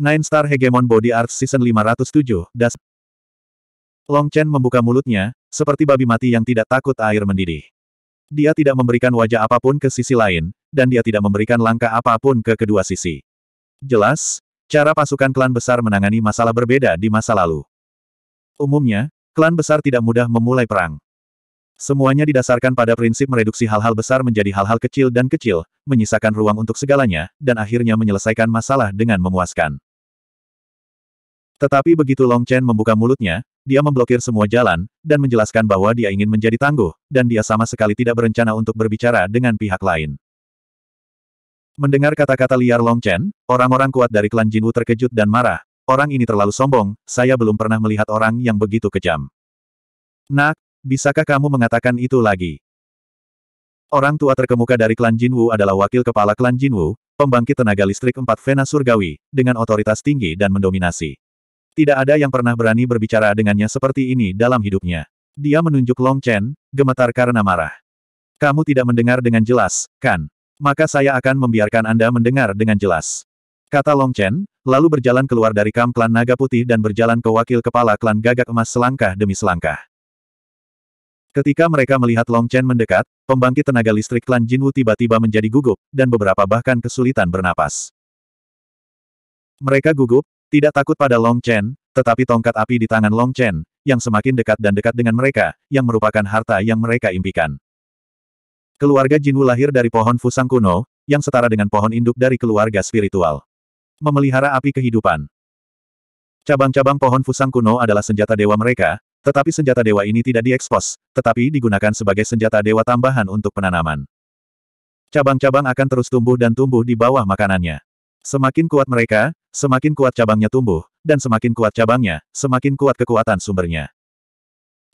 Nine Star Hegemon Body Arts Season 507, Das. Long Chen membuka mulutnya, seperti babi mati yang tidak takut air mendidih. Dia tidak memberikan wajah apapun ke sisi lain, dan dia tidak memberikan langkah apapun ke kedua sisi. Jelas, cara pasukan klan besar menangani masalah berbeda di masa lalu. Umumnya, klan besar tidak mudah memulai perang. Semuanya didasarkan pada prinsip mereduksi hal-hal besar menjadi hal-hal kecil dan kecil, menyisakan ruang untuk segalanya, dan akhirnya menyelesaikan masalah dengan memuaskan. Tetapi begitu Long Chen membuka mulutnya, dia memblokir semua jalan, dan menjelaskan bahwa dia ingin menjadi tangguh, dan dia sama sekali tidak berencana untuk berbicara dengan pihak lain. Mendengar kata-kata liar Long Chen, orang-orang kuat dari klan Jinwu terkejut dan marah. Orang ini terlalu sombong, saya belum pernah melihat orang yang begitu kejam. Nak, bisakah kamu mengatakan itu lagi? Orang tua terkemuka dari klan Jinwu adalah wakil kepala klan Jinwu, pembangkit tenaga listrik empat vena surgawi, dengan otoritas tinggi dan mendominasi. Tidak ada yang pernah berani berbicara dengannya seperti ini dalam hidupnya. Dia menunjuk Long Chen, gemetar karena marah. Kamu tidak mendengar dengan jelas, kan? Maka saya akan membiarkan Anda mendengar dengan jelas. Kata Long Chen, lalu berjalan keluar dari kamp klan Naga Putih dan berjalan ke wakil kepala klan gagak emas selangkah demi selangkah. Ketika mereka melihat Long Chen mendekat, pembangkit tenaga listrik klan Jinwu tiba-tiba menjadi gugup, dan beberapa bahkan kesulitan bernapas. Mereka gugup, tidak takut pada Long Chen, tetapi tongkat api di tangan Long Chen, yang semakin dekat dan dekat dengan mereka, yang merupakan harta yang mereka impikan. Keluarga Jinwu lahir dari pohon Fusang kuno, yang setara dengan pohon induk dari keluarga spiritual. Memelihara api kehidupan. Cabang-cabang pohon Fusang kuno adalah senjata dewa mereka, tetapi senjata dewa ini tidak diekspos, tetapi digunakan sebagai senjata dewa tambahan untuk penanaman. Cabang-cabang akan terus tumbuh dan tumbuh di bawah makanannya. Semakin kuat mereka, Semakin kuat cabangnya tumbuh, dan semakin kuat cabangnya, semakin kuat kekuatan sumbernya.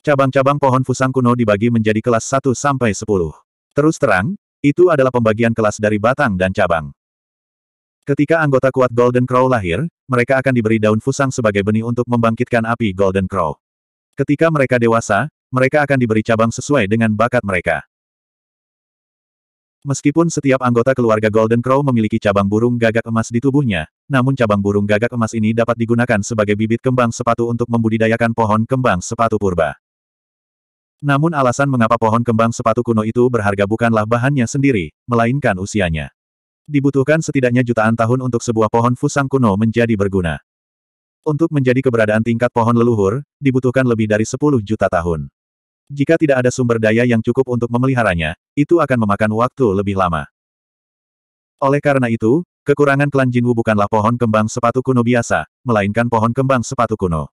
Cabang-cabang pohon fusang kuno dibagi menjadi kelas 1 sampai 10. Terus terang, itu adalah pembagian kelas dari batang dan cabang. Ketika anggota kuat Golden Crow lahir, mereka akan diberi daun fusang sebagai benih untuk membangkitkan api Golden Crow. Ketika mereka dewasa, mereka akan diberi cabang sesuai dengan bakat mereka. Meskipun setiap anggota keluarga Golden Crow memiliki cabang burung gagak emas di tubuhnya, namun cabang burung gagak emas ini dapat digunakan sebagai bibit kembang sepatu untuk membudidayakan pohon kembang sepatu purba. Namun alasan mengapa pohon kembang sepatu kuno itu berharga bukanlah bahannya sendiri, melainkan usianya. Dibutuhkan setidaknya jutaan tahun untuk sebuah pohon fusang kuno menjadi berguna. Untuk menjadi keberadaan tingkat pohon leluhur, dibutuhkan lebih dari 10 juta tahun. Jika tidak ada sumber daya yang cukup untuk memeliharanya, itu akan memakan waktu lebih lama. Oleh karena itu, kekurangan klan Jinwu bukanlah pohon kembang sepatu kuno biasa, melainkan pohon kembang sepatu kuno.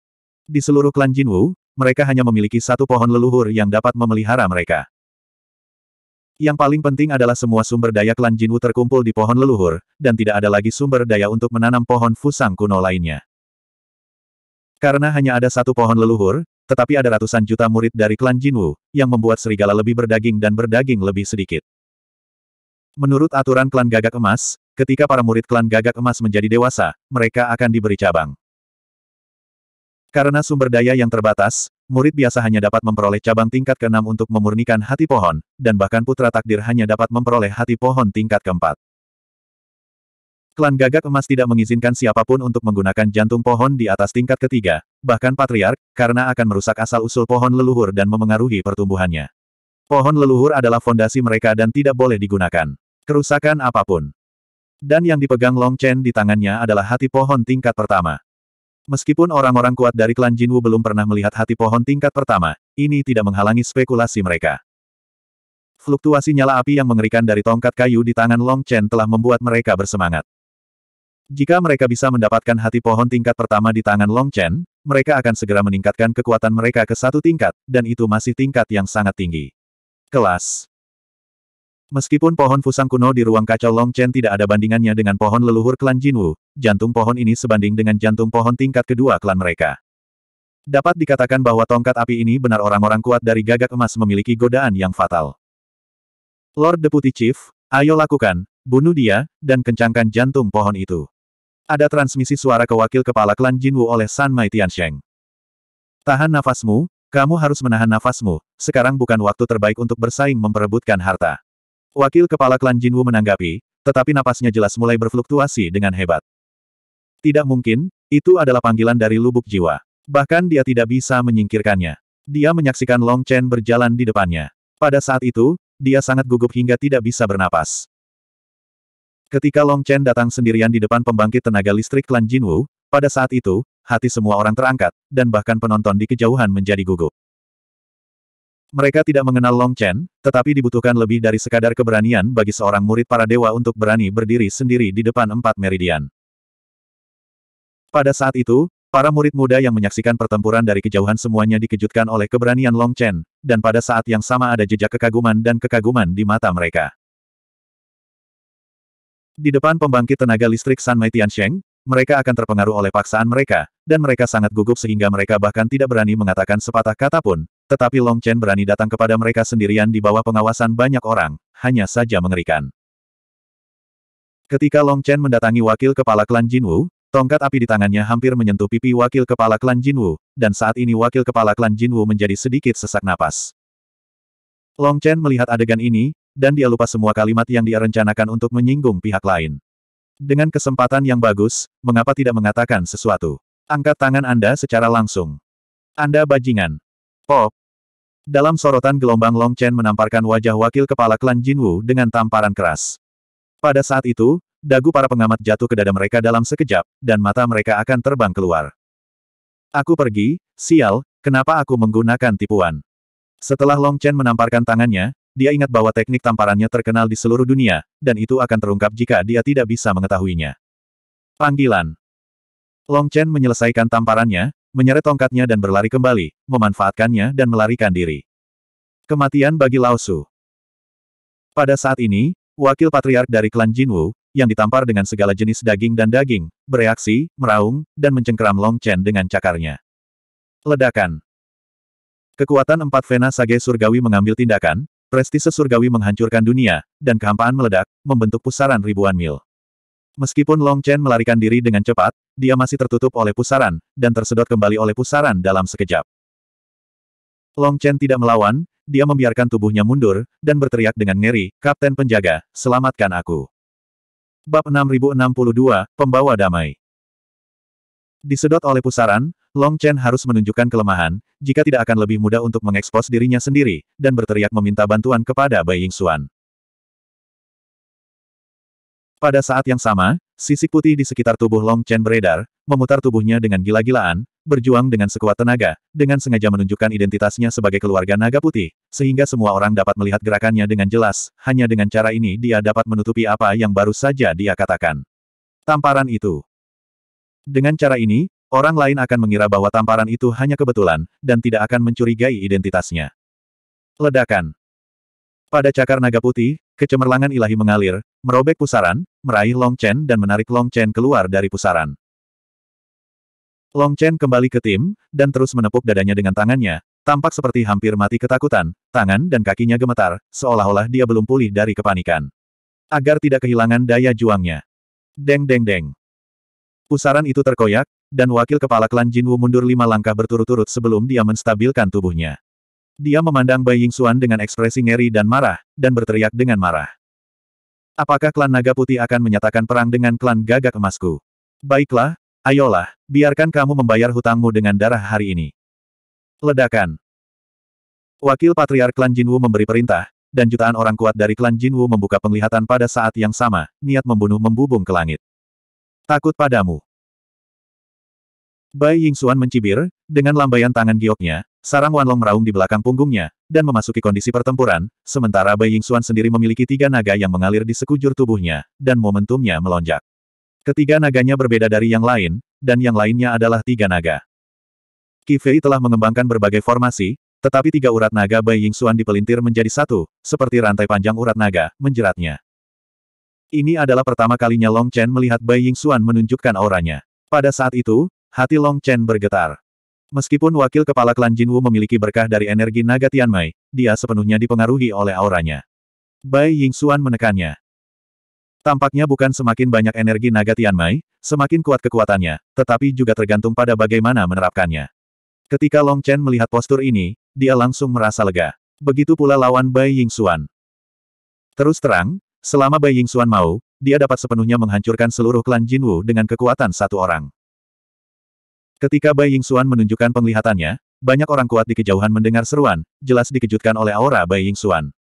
Di seluruh klan Jinwu, mereka hanya memiliki satu pohon leluhur yang dapat memelihara mereka. Yang paling penting adalah semua sumber daya klan Jinwu terkumpul di pohon leluhur, dan tidak ada lagi sumber daya untuk menanam pohon fusang kuno lainnya. Karena hanya ada satu pohon leluhur, tetapi ada ratusan juta murid dari klan Jinwu, yang membuat serigala lebih berdaging dan berdaging lebih sedikit. Menurut aturan klan gagak emas, ketika para murid klan gagak emas menjadi dewasa, mereka akan diberi cabang. Karena sumber daya yang terbatas, murid biasa hanya dapat memperoleh cabang tingkat keenam untuk memurnikan hati pohon, dan bahkan putra takdir hanya dapat memperoleh hati pohon tingkat keempat. Klan Gagak Emas tidak mengizinkan siapapun untuk menggunakan jantung pohon di atas tingkat ketiga, bahkan patriark, karena akan merusak asal-usul pohon leluhur dan memengaruhi pertumbuhannya. Pohon leluhur adalah fondasi mereka dan tidak boleh digunakan. Kerusakan apapun. Dan yang dipegang Long Chen di tangannya adalah hati pohon tingkat pertama. Meskipun orang-orang kuat dari klan Jinwu belum pernah melihat hati pohon tingkat pertama, ini tidak menghalangi spekulasi mereka. Fluktuasi nyala api yang mengerikan dari tongkat kayu di tangan Long Chen telah membuat mereka bersemangat. Jika mereka bisa mendapatkan hati pohon tingkat pertama di tangan Long Chen, mereka akan segera meningkatkan kekuatan mereka ke satu tingkat, dan itu masih tingkat yang sangat tinggi. Kelas Meskipun pohon fusang kuno di ruang kaca Long Chen tidak ada bandingannya dengan pohon leluhur klan Jinwu, jantung pohon ini sebanding dengan jantung pohon tingkat kedua klan mereka. Dapat dikatakan bahwa tongkat api ini benar orang-orang kuat dari gagak emas memiliki godaan yang fatal. Lord Deputy Chief, ayo lakukan, bunuh dia, dan kencangkan jantung pohon itu. Ada transmisi suara ke wakil kepala klan Jinwu oleh San Mai Tiansheng. Tahan nafasmu, kamu harus menahan nafasmu, sekarang bukan waktu terbaik untuk bersaing memperebutkan harta. Wakil kepala klan Jinwu menanggapi, tetapi napasnya jelas mulai berfluktuasi dengan hebat. Tidak mungkin, itu adalah panggilan dari lubuk jiwa. Bahkan dia tidak bisa menyingkirkannya. Dia menyaksikan Long Chen berjalan di depannya. Pada saat itu, dia sangat gugup hingga tidak bisa bernapas. Ketika Long Chen datang sendirian di depan pembangkit tenaga listrik klan Jinwu, pada saat itu, hati semua orang terangkat, dan bahkan penonton di kejauhan menjadi gugup. Mereka tidak mengenal Long Chen, tetapi dibutuhkan lebih dari sekadar keberanian bagi seorang murid para dewa untuk berani berdiri sendiri di depan empat meridian. Pada saat itu, Para murid muda yang menyaksikan pertempuran dari kejauhan semuanya dikejutkan oleh keberanian Long Chen, dan pada saat yang sama ada jejak kekaguman dan kekaguman di mata mereka. Di depan pembangkit tenaga listrik San Mei Tiansheng, mereka akan terpengaruh oleh paksaan mereka, dan mereka sangat gugup sehingga mereka bahkan tidak berani mengatakan sepatah kata pun, tetapi Long Chen berani datang kepada mereka sendirian di bawah pengawasan banyak orang, hanya saja mengerikan. Ketika Long Chen mendatangi wakil kepala klan Jinwu, tongkat api di tangannya hampir menyentuh pipi wakil kepala klan Jinwu, dan saat ini wakil kepala klan Jinwu menjadi sedikit sesak napas. Long Chen melihat adegan ini, dan dia lupa semua kalimat yang dia rencanakan untuk menyinggung pihak lain. Dengan kesempatan yang bagus, mengapa tidak mengatakan sesuatu? Angkat tangan Anda secara langsung. Anda bajingan. Pop. Dalam sorotan gelombang Long Chen menamparkan wajah wakil kepala klan Jinwu dengan tamparan keras. Pada saat itu, dagu para pengamat jatuh ke dada mereka dalam sekejap, dan mata mereka akan terbang keluar. Aku pergi, sial, kenapa aku menggunakan tipuan? Setelah Long Chen menamparkan tangannya, dia ingat bahwa teknik tamparannya terkenal di seluruh dunia, dan itu akan terungkap jika dia tidak bisa mengetahuinya. Panggilan Long Chen menyelesaikan tamparannya, menyeret tongkatnya dan berlari kembali, memanfaatkannya dan melarikan diri. Kematian bagi Lao Su Pada saat ini, wakil patriark dari klan Jinwu, yang ditampar dengan segala jenis daging dan daging, bereaksi, meraung, dan mencengkeram Long Chen dengan cakarnya. Ledakan Kekuatan empat Vena Sage Surgawi mengambil tindakan, Prestise surgawi menghancurkan dunia, dan kehampaan meledak, membentuk pusaran ribuan mil. Meskipun Long Chen melarikan diri dengan cepat, dia masih tertutup oleh pusaran, dan tersedot kembali oleh pusaran dalam sekejap. Long Chen tidak melawan, dia membiarkan tubuhnya mundur, dan berteriak dengan ngeri, Kapten Penjaga, selamatkan aku. Bab 6062, Pembawa Damai Disedot oleh pusaran, Long Chen harus menunjukkan kelemahan, jika tidak akan lebih mudah untuk mengekspos dirinya sendiri, dan berteriak meminta bantuan kepada Bai Ying Xuan. Pada saat yang sama, sisik putih di sekitar tubuh Long Chen beredar, memutar tubuhnya dengan gila-gilaan, berjuang dengan sekuat tenaga, dengan sengaja menunjukkan identitasnya sebagai keluarga naga putih, sehingga semua orang dapat melihat gerakannya dengan jelas, hanya dengan cara ini dia dapat menutupi apa yang baru saja dia katakan. Tamparan itu. Dengan cara ini, Orang lain akan mengira bahwa tamparan itu hanya kebetulan, dan tidak akan mencurigai identitasnya. Ledakan. Pada cakar naga putih, kecemerlangan ilahi mengalir, merobek pusaran, meraih Long Chen dan menarik Long Chen keluar dari pusaran. Long Chen kembali ke tim, dan terus menepuk dadanya dengan tangannya, tampak seperti hampir mati ketakutan, tangan dan kakinya gemetar, seolah-olah dia belum pulih dari kepanikan. Agar tidak kehilangan daya juangnya. Deng deng deng. Pusaran itu terkoyak, dan wakil kepala klan Jinwu mundur lima langkah berturut-turut sebelum dia menstabilkan tubuhnya. Dia memandang Bai Ying Xuan dengan ekspresi ngeri dan marah, dan berteriak dengan marah. Apakah klan Naga Putih akan menyatakan perang dengan klan gagak emasku? Baiklah, ayolah, biarkan kamu membayar hutangmu dengan darah hari ini. Ledakan. Wakil Patriark Klan Jinwu memberi perintah, dan jutaan orang kuat dari klan Jinwu membuka penglihatan pada saat yang sama, niat membunuh membubung ke langit. Takut padamu. Bai Yingxuan mencibir, dengan lambaian tangan gioknya, sarang Wanlong meraung di belakang punggungnya, dan memasuki kondisi pertempuran, sementara Bai Yingxuan sendiri memiliki tiga naga yang mengalir di sekujur tubuhnya, dan momentumnya melonjak. Ketiga naganya berbeda dari yang lain, dan yang lainnya adalah tiga naga. Kifei telah mengembangkan berbagai formasi, tetapi tiga urat naga Bai Yingxuan dipelintir menjadi satu, seperti rantai panjang urat naga, menjeratnya. Ini adalah pertama kalinya Long Chen melihat Bai Ying Xuan menunjukkan auranya. Pada saat itu, hati Long Chen bergetar. Meskipun wakil kepala klan Jinwu memiliki berkah dari energi naga Tianmai, dia sepenuhnya dipengaruhi oleh auranya. Bai Ying Xuan menekannya. Tampaknya bukan semakin banyak energi naga Tianmai, semakin kuat kekuatannya, tetapi juga tergantung pada bagaimana menerapkannya. Ketika Long Chen melihat postur ini, dia langsung merasa lega. Begitu pula lawan Bai Ying Xuan. Terus terang, Selama Bai Ying Xuan mau, dia dapat sepenuhnya menghancurkan seluruh klan Jinwu dengan kekuatan satu orang. Ketika Bai Ying Xuan menunjukkan penglihatannya, banyak orang kuat di kejauhan mendengar seruan, jelas dikejutkan oleh aura Bai Ying Xuan.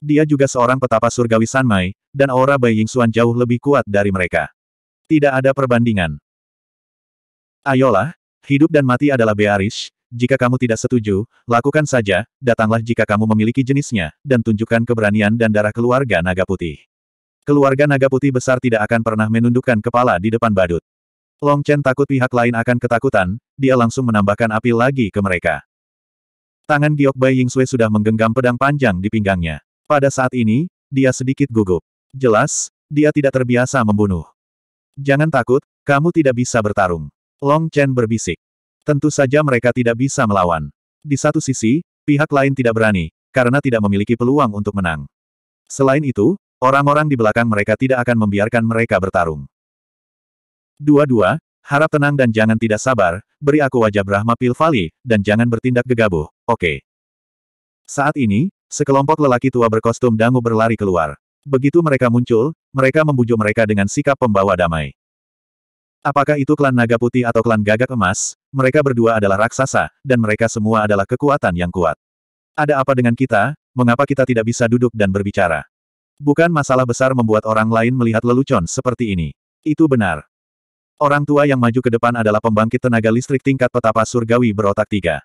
Dia juga seorang petapa surgawi Sanmai, dan aura Bai Ying Xuan jauh lebih kuat dari mereka. Tidak ada perbandingan. Ayolah, hidup dan mati adalah Bearish, jika kamu tidak setuju, lakukan saja, datanglah jika kamu memiliki jenisnya, dan tunjukkan keberanian dan darah keluarga naga putih. Keluarga naga putih besar tidak akan pernah menundukkan kepala di depan badut. Long Chen takut pihak lain akan ketakutan, dia langsung menambahkan api lagi ke mereka. Tangan Giok Bai Sui sudah menggenggam pedang panjang di pinggangnya. Pada saat ini, dia sedikit gugup. Jelas, dia tidak terbiasa membunuh. Jangan takut, kamu tidak bisa bertarung. Long Chen berbisik. Tentu saja mereka tidak bisa melawan. Di satu sisi, pihak lain tidak berani, karena tidak memiliki peluang untuk menang. Selain itu, orang-orang di belakang mereka tidak akan membiarkan mereka bertarung. Dua-dua, harap tenang dan jangan tidak sabar, beri aku wajah Brahma Pilvali, dan jangan bertindak gegabah, oke. Okay. Saat ini, sekelompok lelaki tua berkostum dangu berlari keluar. Begitu mereka muncul, mereka membujuk mereka dengan sikap pembawa damai. Apakah itu klan naga putih atau klan gagak emas, mereka berdua adalah raksasa, dan mereka semua adalah kekuatan yang kuat. Ada apa dengan kita, mengapa kita tidak bisa duduk dan berbicara? Bukan masalah besar membuat orang lain melihat lelucon seperti ini. Itu benar. Orang tua yang maju ke depan adalah pembangkit tenaga listrik tingkat petapa surgawi berotak tiga.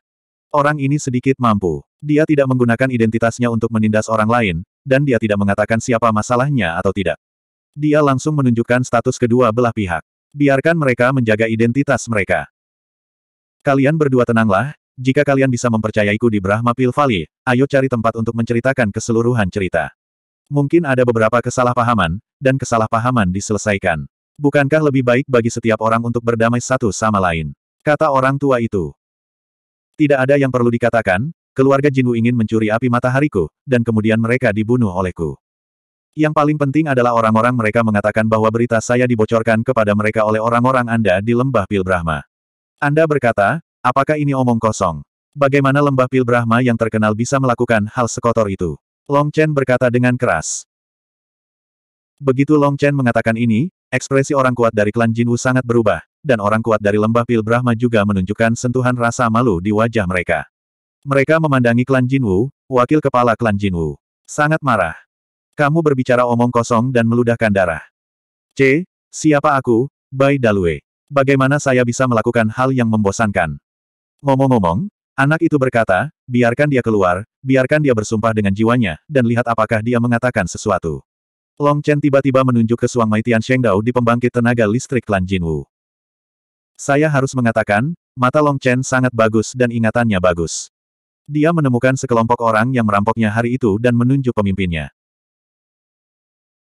Orang ini sedikit mampu. Dia tidak menggunakan identitasnya untuk menindas orang lain, dan dia tidak mengatakan siapa masalahnya atau tidak. Dia langsung menunjukkan status kedua belah pihak. Biarkan mereka menjaga identitas mereka. Kalian berdua tenanglah, jika kalian bisa mempercayaiku di Brahma Pil Valley, ayo cari tempat untuk menceritakan keseluruhan cerita. Mungkin ada beberapa kesalahpahaman, dan kesalahpahaman diselesaikan. Bukankah lebih baik bagi setiap orang untuk berdamai satu sama lain? Kata orang tua itu. Tidak ada yang perlu dikatakan, keluarga Jinwu ingin mencuri api matahariku, dan kemudian mereka dibunuh olehku. Yang paling penting adalah orang-orang mereka mengatakan bahwa berita saya dibocorkan kepada mereka oleh orang-orang Anda di lembah Pil Brahma. Anda berkata, apakah ini omong kosong? Bagaimana lembah pil Brahma yang terkenal bisa melakukan hal sekotor itu? Long Chen berkata dengan keras. Begitu Long Chen mengatakan ini, ekspresi orang kuat dari klan Jinwu sangat berubah, dan orang kuat dari lembah pil Brahma juga menunjukkan sentuhan rasa malu di wajah mereka. Mereka memandangi klan Jinwu, wakil kepala klan Jinwu. Sangat marah. Kamu berbicara omong kosong dan meludahkan darah. C. Siapa aku, Bai Dalue? Bagaimana saya bisa melakukan hal yang membosankan? Ngomong-ngomong, anak itu berkata, biarkan dia keluar, biarkan dia bersumpah dengan jiwanya, dan lihat apakah dia mengatakan sesuatu. Long Chen tiba-tiba menunjuk ke Suang Mai Sheng Shengdao di pembangkit tenaga listrik Lan Wu. Saya harus mengatakan, mata Long Chen sangat bagus dan ingatannya bagus. Dia menemukan sekelompok orang yang merampoknya hari itu dan menunjuk pemimpinnya.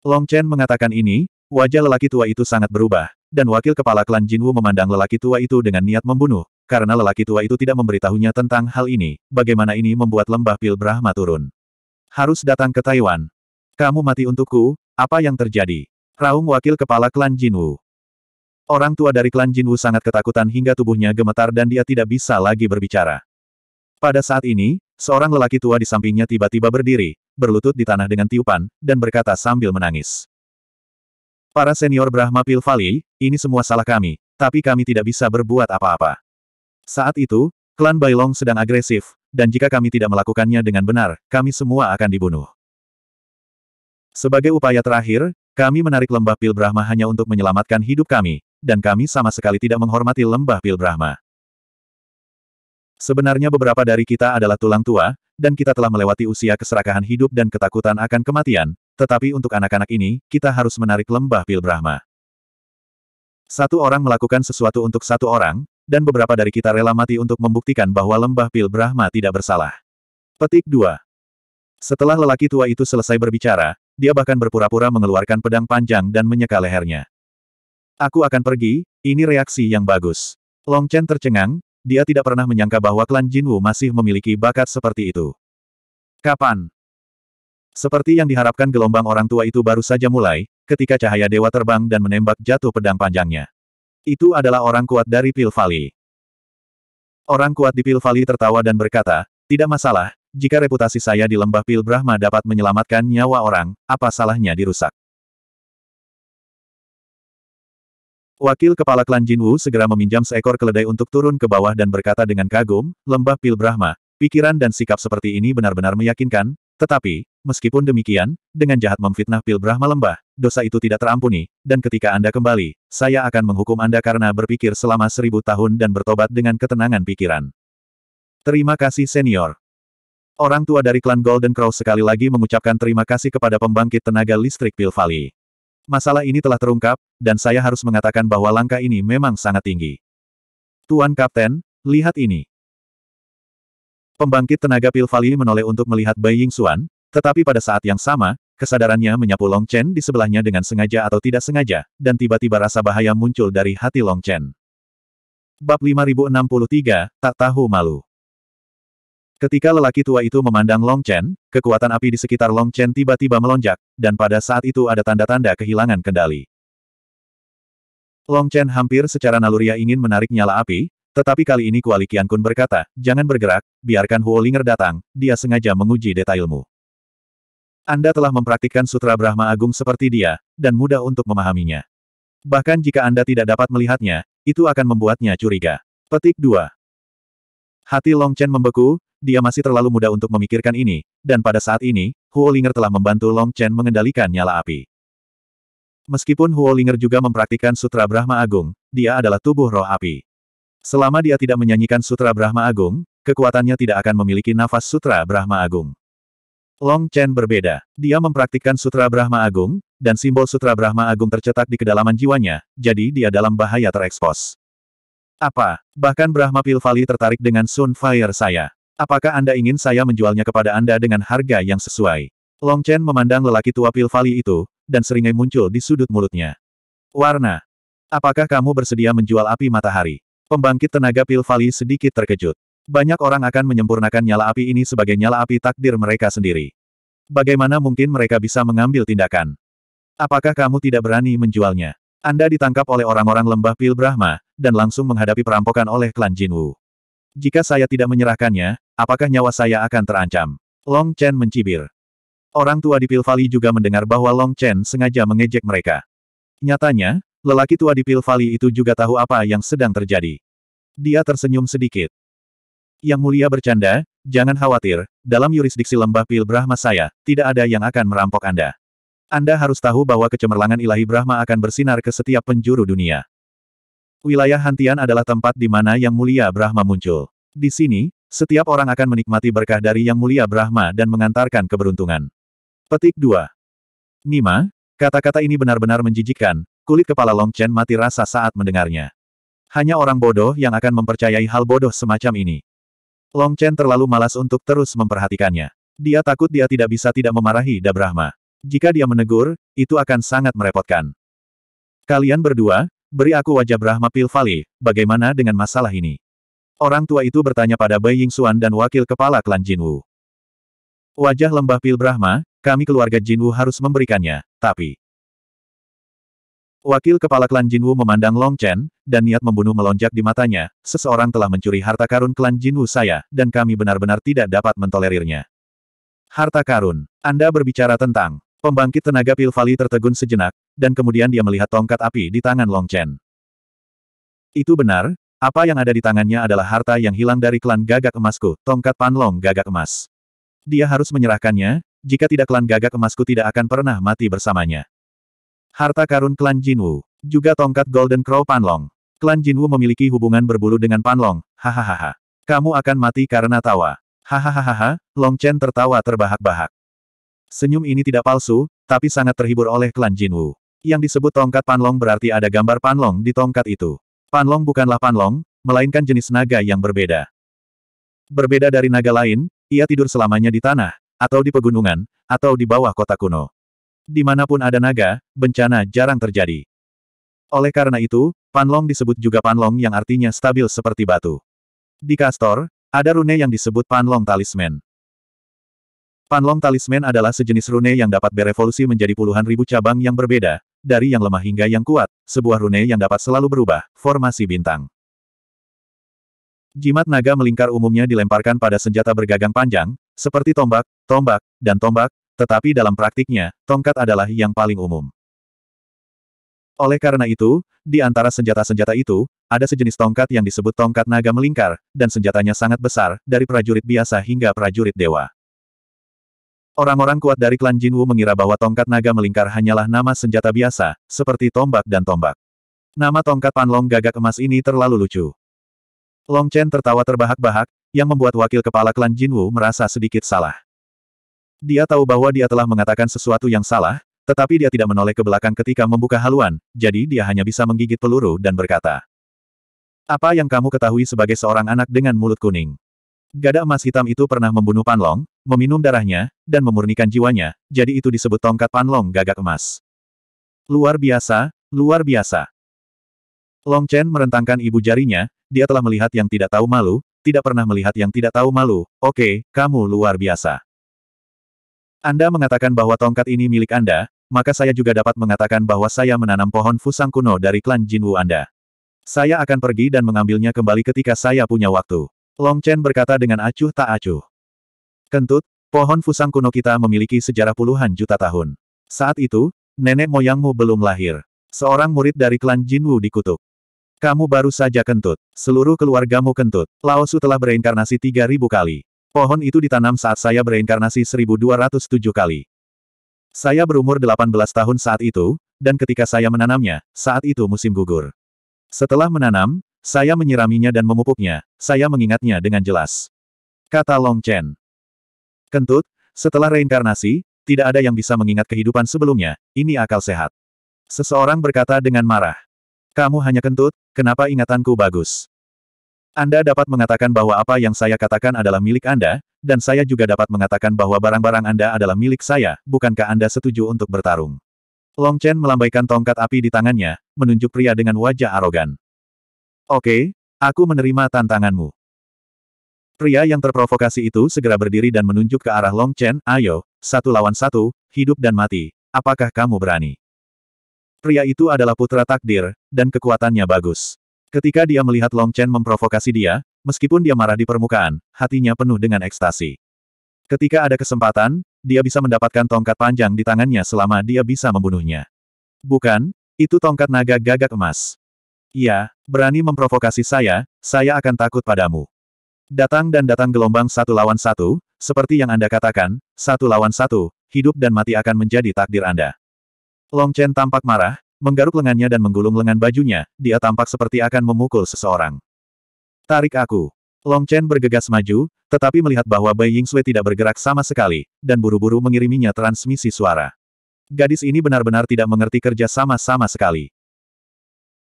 Long Chen mengatakan ini, Wajah lelaki tua itu sangat berubah, dan wakil kepala klan Jinwu memandang lelaki tua itu dengan niat membunuh, karena lelaki tua itu tidak memberitahunya tentang hal ini, bagaimana ini membuat lembah pil Brahma turun. Harus datang ke Taiwan. Kamu mati untukku, apa yang terjadi? Raung wakil kepala klan Jinwu. Orang tua dari klan Jinwu sangat ketakutan hingga tubuhnya gemetar dan dia tidak bisa lagi berbicara. Pada saat ini, seorang lelaki tua di sampingnya tiba-tiba berdiri, berlutut di tanah dengan tiupan, dan berkata sambil menangis. Para senior Brahma Pilvali, ini semua salah kami, tapi kami tidak bisa berbuat apa-apa. Saat itu, klan Bailong sedang agresif, dan jika kami tidak melakukannya dengan benar, kami semua akan dibunuh. Sebagai upaya terakhir, kami menarik lembah Pil Brahma hanya untuk menyelamatkan hidup kami, dan kami sama sekali tidak menghormati lembah Pil Brahma. Sebenarnya beberapa dari kita adalah tulang tua, dan kita telah melewati usia keserakahan hidup dan ketakutan akan kematian, tetapi untuk anak-anak ini, kita harus menarik lembah pil Brahma. Satu orang melakukan sesuatu untuk satu orang, dan beberapa dari kita rela mati untuk membuktikan bahwa lembah pil Brahma tidak bersalah. Petik 2. Setelah lelaki tua itu selesai berbicara, dia bahkan berpura-pura mengeluarkan pedang panjang dan menyeka lehernya. Aku akan pergi, ini reaksi yang bagus. Long Chen tercengang, dia tidak pernah menyangka bahwa klan Jinwu masih memiliki bakat seperti itu. Kapan? Seperti yang diharapkan gelombang orang tua itu baru saja mulai, ketika cahaya dewa terbang dan menembak jatuh pedang panjangnya. Itu adalah orang kuat dari Pil Valley. Orang kuat di Pil Valley tertawa dan berkata, tidak masalah, jika reputasi saya di lembah Pil Brahma dapat menyelamatkan nyawa orang, apa salahnya dirusak? Wakil kepala klan Jinwu segera meminjam seekor keledai untuk turun ke bawah dan berkata dengan kagum, lembah Pil Brahma, pikiran dan sikap seperti ini benar-benar meyakinkan, tetapi, Meskipun demikian, dengan jahat memfitnah Pil Brahma Lembah, dosa itu tidak terampuni, dan ketika Anda kembali, saya akan menghukum Anda karena berpikir selama seribu tahun dan bertobat dengan ketenangan pikiran. Terima kasih senior. Orang tua dari klan Golden Crow sekali lagi mengucapkan terima kasih kepada pembangkit tenaga listrik Pil Valley. Masalah ini telah terungkap, dan saya harus mengatakan bahwa langkah ini memang sangat tinggi. Tuan Kapten, lihat ini. Pembangkit tenaga Pil Valley menoleh untuk melihat Bai Yingsu'an. Tetapi pada saat yang sama, kesadarannya menyapu Long Chen di sebelahnya dengan sengaja atau tidak sengaja, dan tiba-tiba rasa bahaya muncul dari hati Long Chen. Bab 5063, Tak Tahu Malu Ketika lelaki tua itu memandang Long Chen, kekuatan api di sekitar Long Chen tiba-tiba melonjak, dan pada saat itu ada tanda-tanda kehilangan kendali. Long Chen hampir secara naluriah ingin menarik nyala api, tetapi kali ini Kuali Qiankun berkata, jangan bergerak, biarkan Huolinger datang, dia sengaja menguji detailmu. Anda telah mempraktikkan Sutra Brahma Agung seperti dia, dan mudah untuk memahaminya. Bahkan jika Anda tidak dapat melihatnya, itu akan membuatnya curiga. Petik 2. Hati Long Chen membeku, dia masih terlalu mudah untuk memikirkan ini, dan pada saat ini, Huo Ling'er telah membantu Long Chen mengendalikan nyala api. Meskipun Huo Ling'er juga mempraktikkan Sutra Brahma Agung, dia adalah tubuh roh api. Selama dia tidak menyanyikan Sutra Brahma Agung, kekuatannya tidak akan memiliki nafas Sutra Brahma Agung. Long Chen berbeda. Dia mempraktikkan Sutra Brahma Agung, dan simbol Sutra Brahma Agung tercetak di kedalaman jiwanya, jadi dia dalam bahaya terekspos. Apa? Bahkan Brahma Pilvali tertarik dengan Sun Fire saya. Apakah Anda ingin saya menjualnya kepada Anda dengan harga yang sesuai? Long Chen memandang lelaki tua Pilvali itu, dan seringai muncul di sudut mulutnya. Warna. Apakah kamu bersedia menjual api matahari? Pembangkit tenaga Pilvali sedikit terkejut. Banyak orang akan menyempurnakan nyala api ini sebagai nyala api takdir mereka sendiri. Bagaimana mungkin mereka bisa mengambil tindakan? Apakah kamu tidak berani menjualnya? Anda ditangkap oleh orang-orang lembah Pil Brahma, dan langsung menghadapi perampokan oleh klan Jinwu. Jika saya tidak menyerahkannya, apakah nyawa saya akan terancam? Long Chen mencibir. Orang tua di Pil Valley juga mendengar bahwa Long Chen sengaja mengejek mereka. Nyatanya, lelaki tua di Pil Valley itu juga tahu apa yang sedang terjadi. Dia tersenyum sedikit. Yang Mulia bercanda, jangan khawatir, dalam yurisdiksi lembah pil Brahma saya, tidak ada yang akan merampok Anda. Anda harus tahu bahwa kecemerlangan ilahi Brahma akan bersinar ke setiap penjuru dunia. Wilayah Hantian adalah tempat di mana Yang Mulia Brahma muncul. Di sini, setiap orang akan menikmati berkah dari Yang Mulia Brahma dan mengantarkan keberuntungan. Petik 2. Nima, kata-kata ini benar-benar menjijikkan, kulit kepala Long Chen mati rasa saat mendengarnya. Hanya orang bodoh yang akan mempercayai hal bodoh semacam ini. Long Chen terlalu malas untuk terus memperhatikannya. Dia takut dia tidak bisa tidak memarahi Dabrahma. Jika dia menegur, itu akan sangat merepotkan. Kalian berdua, beri aku wajah Brahma Pilvali, bagaimana dengan masalah ini? Orang tua itu bertanya pada Bai Ying Xuan dan wakil kepala klan Jinwu. Wajah lembah Pil Brahma, kami keluarga Jinwu harus memberikannya, tapi... Wakil kepala klan Jinwu memandang Long Chen, dan niat membunuh melonjak di matanya, seseorang telah mencuri harta karun klan Jinwu saya, dan kami benar-benar tidak dapat mentolerirnya. Harta karun. Anda berbicara tentang pembangkit tenaga Pilvali tertegun sejenak, dan kemudian dia melihat tongkat api di tangan Long Chen. Itu benar, apa yang ada di tangannya adalah harta yang hilang dari klan gagak emasku, tongkat Panlong gagak emas. Dia harus menyerahkannya, jika tidak klan gagak emasku tidak akan pernah mati bersamanya. Harta karun klan Jinwu. Juga tongkat Golden Crow Panlong. Klan Jinwu memiliki hubungan berbulu dengan Panlong, hahaha. Kamu akan mati karena tawa. Hahaha, Long Chen tertawa terbahak-bahak. Senyum ini tidak palsu, tapi sangat terhibur oleh klan Jinwu. Yang disebut tongkat Panlong berarti ada gambar Panlong di tongkat itu. Panlong bukanlah Panlong, melainkan jenis naga yang berbeda. Berbeda dari naga lain, ia tidur selamanya di tanah, atau di pegunungan, atau di bawah kota kuno. Dimanapun ada naga, bencana jarang terjadi. Oleh karena itu, panlong disebut juga panlong yang artinya stabil seperti batu. Di Kastor, ada rune yang disebut panlong talisman. Panlong talisman adalah sejenis rune yang dapat berevolusi menjadi puluhan ribu cabang yang berbeda, dari yang lemah hingga yang kuat, sebuah rune yang dapat selalu berubah, formasi bintang. Jimat naga melingkar umumnya dilemparkan pada senjata bergagang panjang, seperti tombak, tombak, dan tombak, tetapi dalam praktiknya, tongkat adalah yang paling umum. Oleh karena itu, di antara senjata-senjata itu, ada sejenis tongkat yang disebut tongkat naga melingkar, dan senjatanya sangat besar, dari prajurit biasa hingga prajurit dewa. Orang-orang kuat dari klan Jinwu mengira bahwa tongkat naga melingkar hanyalah nama senjata biasa, seperti tombak dan tombak. Nama tongkat panlong gagak emas ini terlalu lucu. Long Chen tertawa terbahak-bahak, yang membuat wakil kepala klan Jinwu merasa sedikit salah. Dia tahu bahwa dia telah mengatakan sesuatu yang salah, tetapi dia tidak menoleh ke belakang ketika membuka haluan, jadi dia hanya bisa menggigit peluru dan berkata. Apa yang kamu ketahui sebagai seorang anak dengan mulut kuning? Gada emas hitam itu pernah membunuh Panlong, meminum darahnya, dan memurnikan jiwanya, jadi itu disebut tongkat Panlong gagak emas. Luar biasa, luar biasa. Long Chen merentangkan ibu jarinya, dia telah melihat yang tidak tahu malu, tidak pernah melihat yang tidak tahu malu, oke, okay, kamu luar biasa. Anda mengatakan bahwa tongkat ini milik Anda, maka saya juga dapat mengatakan bahwa saya menanam pohon fusang kuno dari klan Jinwu Anda. Saya akan pergi dan mengambilnya kembali ketika saya punya waktu. Long Chen berkata dengan acuh tak acuh. Kentut, pohon fusang kuno kita memiliki sejarah puluhan juta tahun. Saat itu, nenek moyangmu belum lahir. Seorang murid dari klan Jinwu dikutuk. Kamu baru saja kentut. Seluruh keluargamu kentut. Lao Su telah berinkarnasi 3000 kali. Pohon itu ditanam saat saya bereinkarnasi 1207 kali. Saya berumur 18 tahun saat itu, dan ketika saya menanamnya, saat itu musim gugur. Setelah menanam, saya menyiraminya dan memupuknya, saya mengingatnya dengan jelas. Kata Long Chen. Kentut, setelah reinkarnasi, tidak ada yang bisa mengingat kehidupan sebelumnya, ini akal sehat. Seseorang berkata dengan marah. Kamu hanya kentut, kenapa ingatanku bagus? Anda dapat mengatakan bahwa apa yang saya katakan adalah milik Anda, dan saya juga dapat mengatakan bahwa barang-barang Anda adalah milik saya, bukankah Anda setuju untuk bertarung? Long Chen melambaikan tongkat api di tangannya, menunjuk pria dengan wajah arogan. Oke, okay, aku menerima tantanganmu. Pria yang terprovokasi itu segera berdiri dan menunjuk ke arah Long Chen, ayo, satu lawan satu, hidup dan mati, apakah kamu berani? Pria itu adalah putra takdir, dan kekuatannya bagus. Ketika dia melihat Long Chen memprovokasi dia, meskipun dia marah di permukaan, hatinya penuh dengan ekstasi. Ketika ada kesempatan, dia bisa mendapatkan tongkat panjang di tangannya selama dia bisa membunuhnya. Bukan, itu tongkat naga gagak emas. Ya, berani memprovokasi saya, saya akan takut padamu. Datang dan datang gelombang satu lawan satu, seperti yang Anda katakan, satu lawan satu, hidup dan mati akan menjadi takdir Anda. Long Chen tampak marah, menggaruk lengannya dan menggulung lengan bajunya, dia tampak seperti akan memukul seseorang. Tarik aku. Long Chen bergegas maju, tetapi melihat bahwa Bai Ying Sui tidak bergerak sama sekali, dan buru-buru mengiriminya transmisi suara. Gadis ini benar-benar tidak mengerti kerja sama-sama sekali.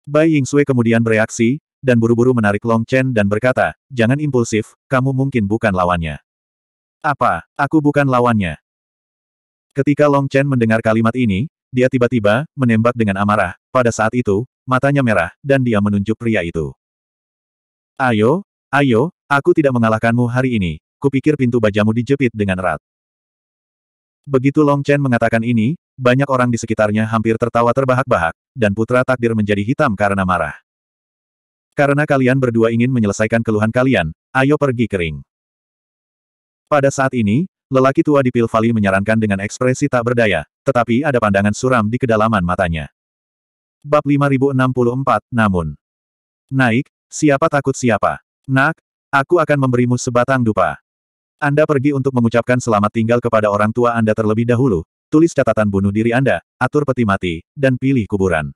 Bai Ying Sui kemudian bereaksi, dan buru-buru menarik Long Chen dan berkata, jangan impulsif, kamu mungkin bukan lawannya. Apa, aku bukan lawannya? Ketika Long Chen mendengar kalimat ini, dia tiba-tiba, menembak dengan amarah. Pada saat itu, matanya merah, dan dia menunjuk pria itu. Ayo, ayo, aku tidak mengalahkanmu hari ini. Kupikir pintu bajamu dijepit dengan erat. Begitu Long Chen mengatakan ini, banyak orang di sekitarnya hampir tertawa terbahak-bahak, dan putra takdir menjadi hitam karena marah. Karena kalian berdua ingin menyelesaikan keluhan kalian, ayo pergi kering. Pada saat ini, Lelaki tua di Pilvali menyarankan dengan ekspresi tak berdaya, tetapi ada pandangan suram di kedalaman matanya. Bab 5064, namun. Naik, siapa takut siapa? Nak, aku akan memberimu sebatang dupa. Anda pergi untuk mengucapkan selamat tinggal kepada orang tua Anda terlebih dahulu, tulis catatan bunuh diri Anda, atur peti mati, dan pilih kuburan.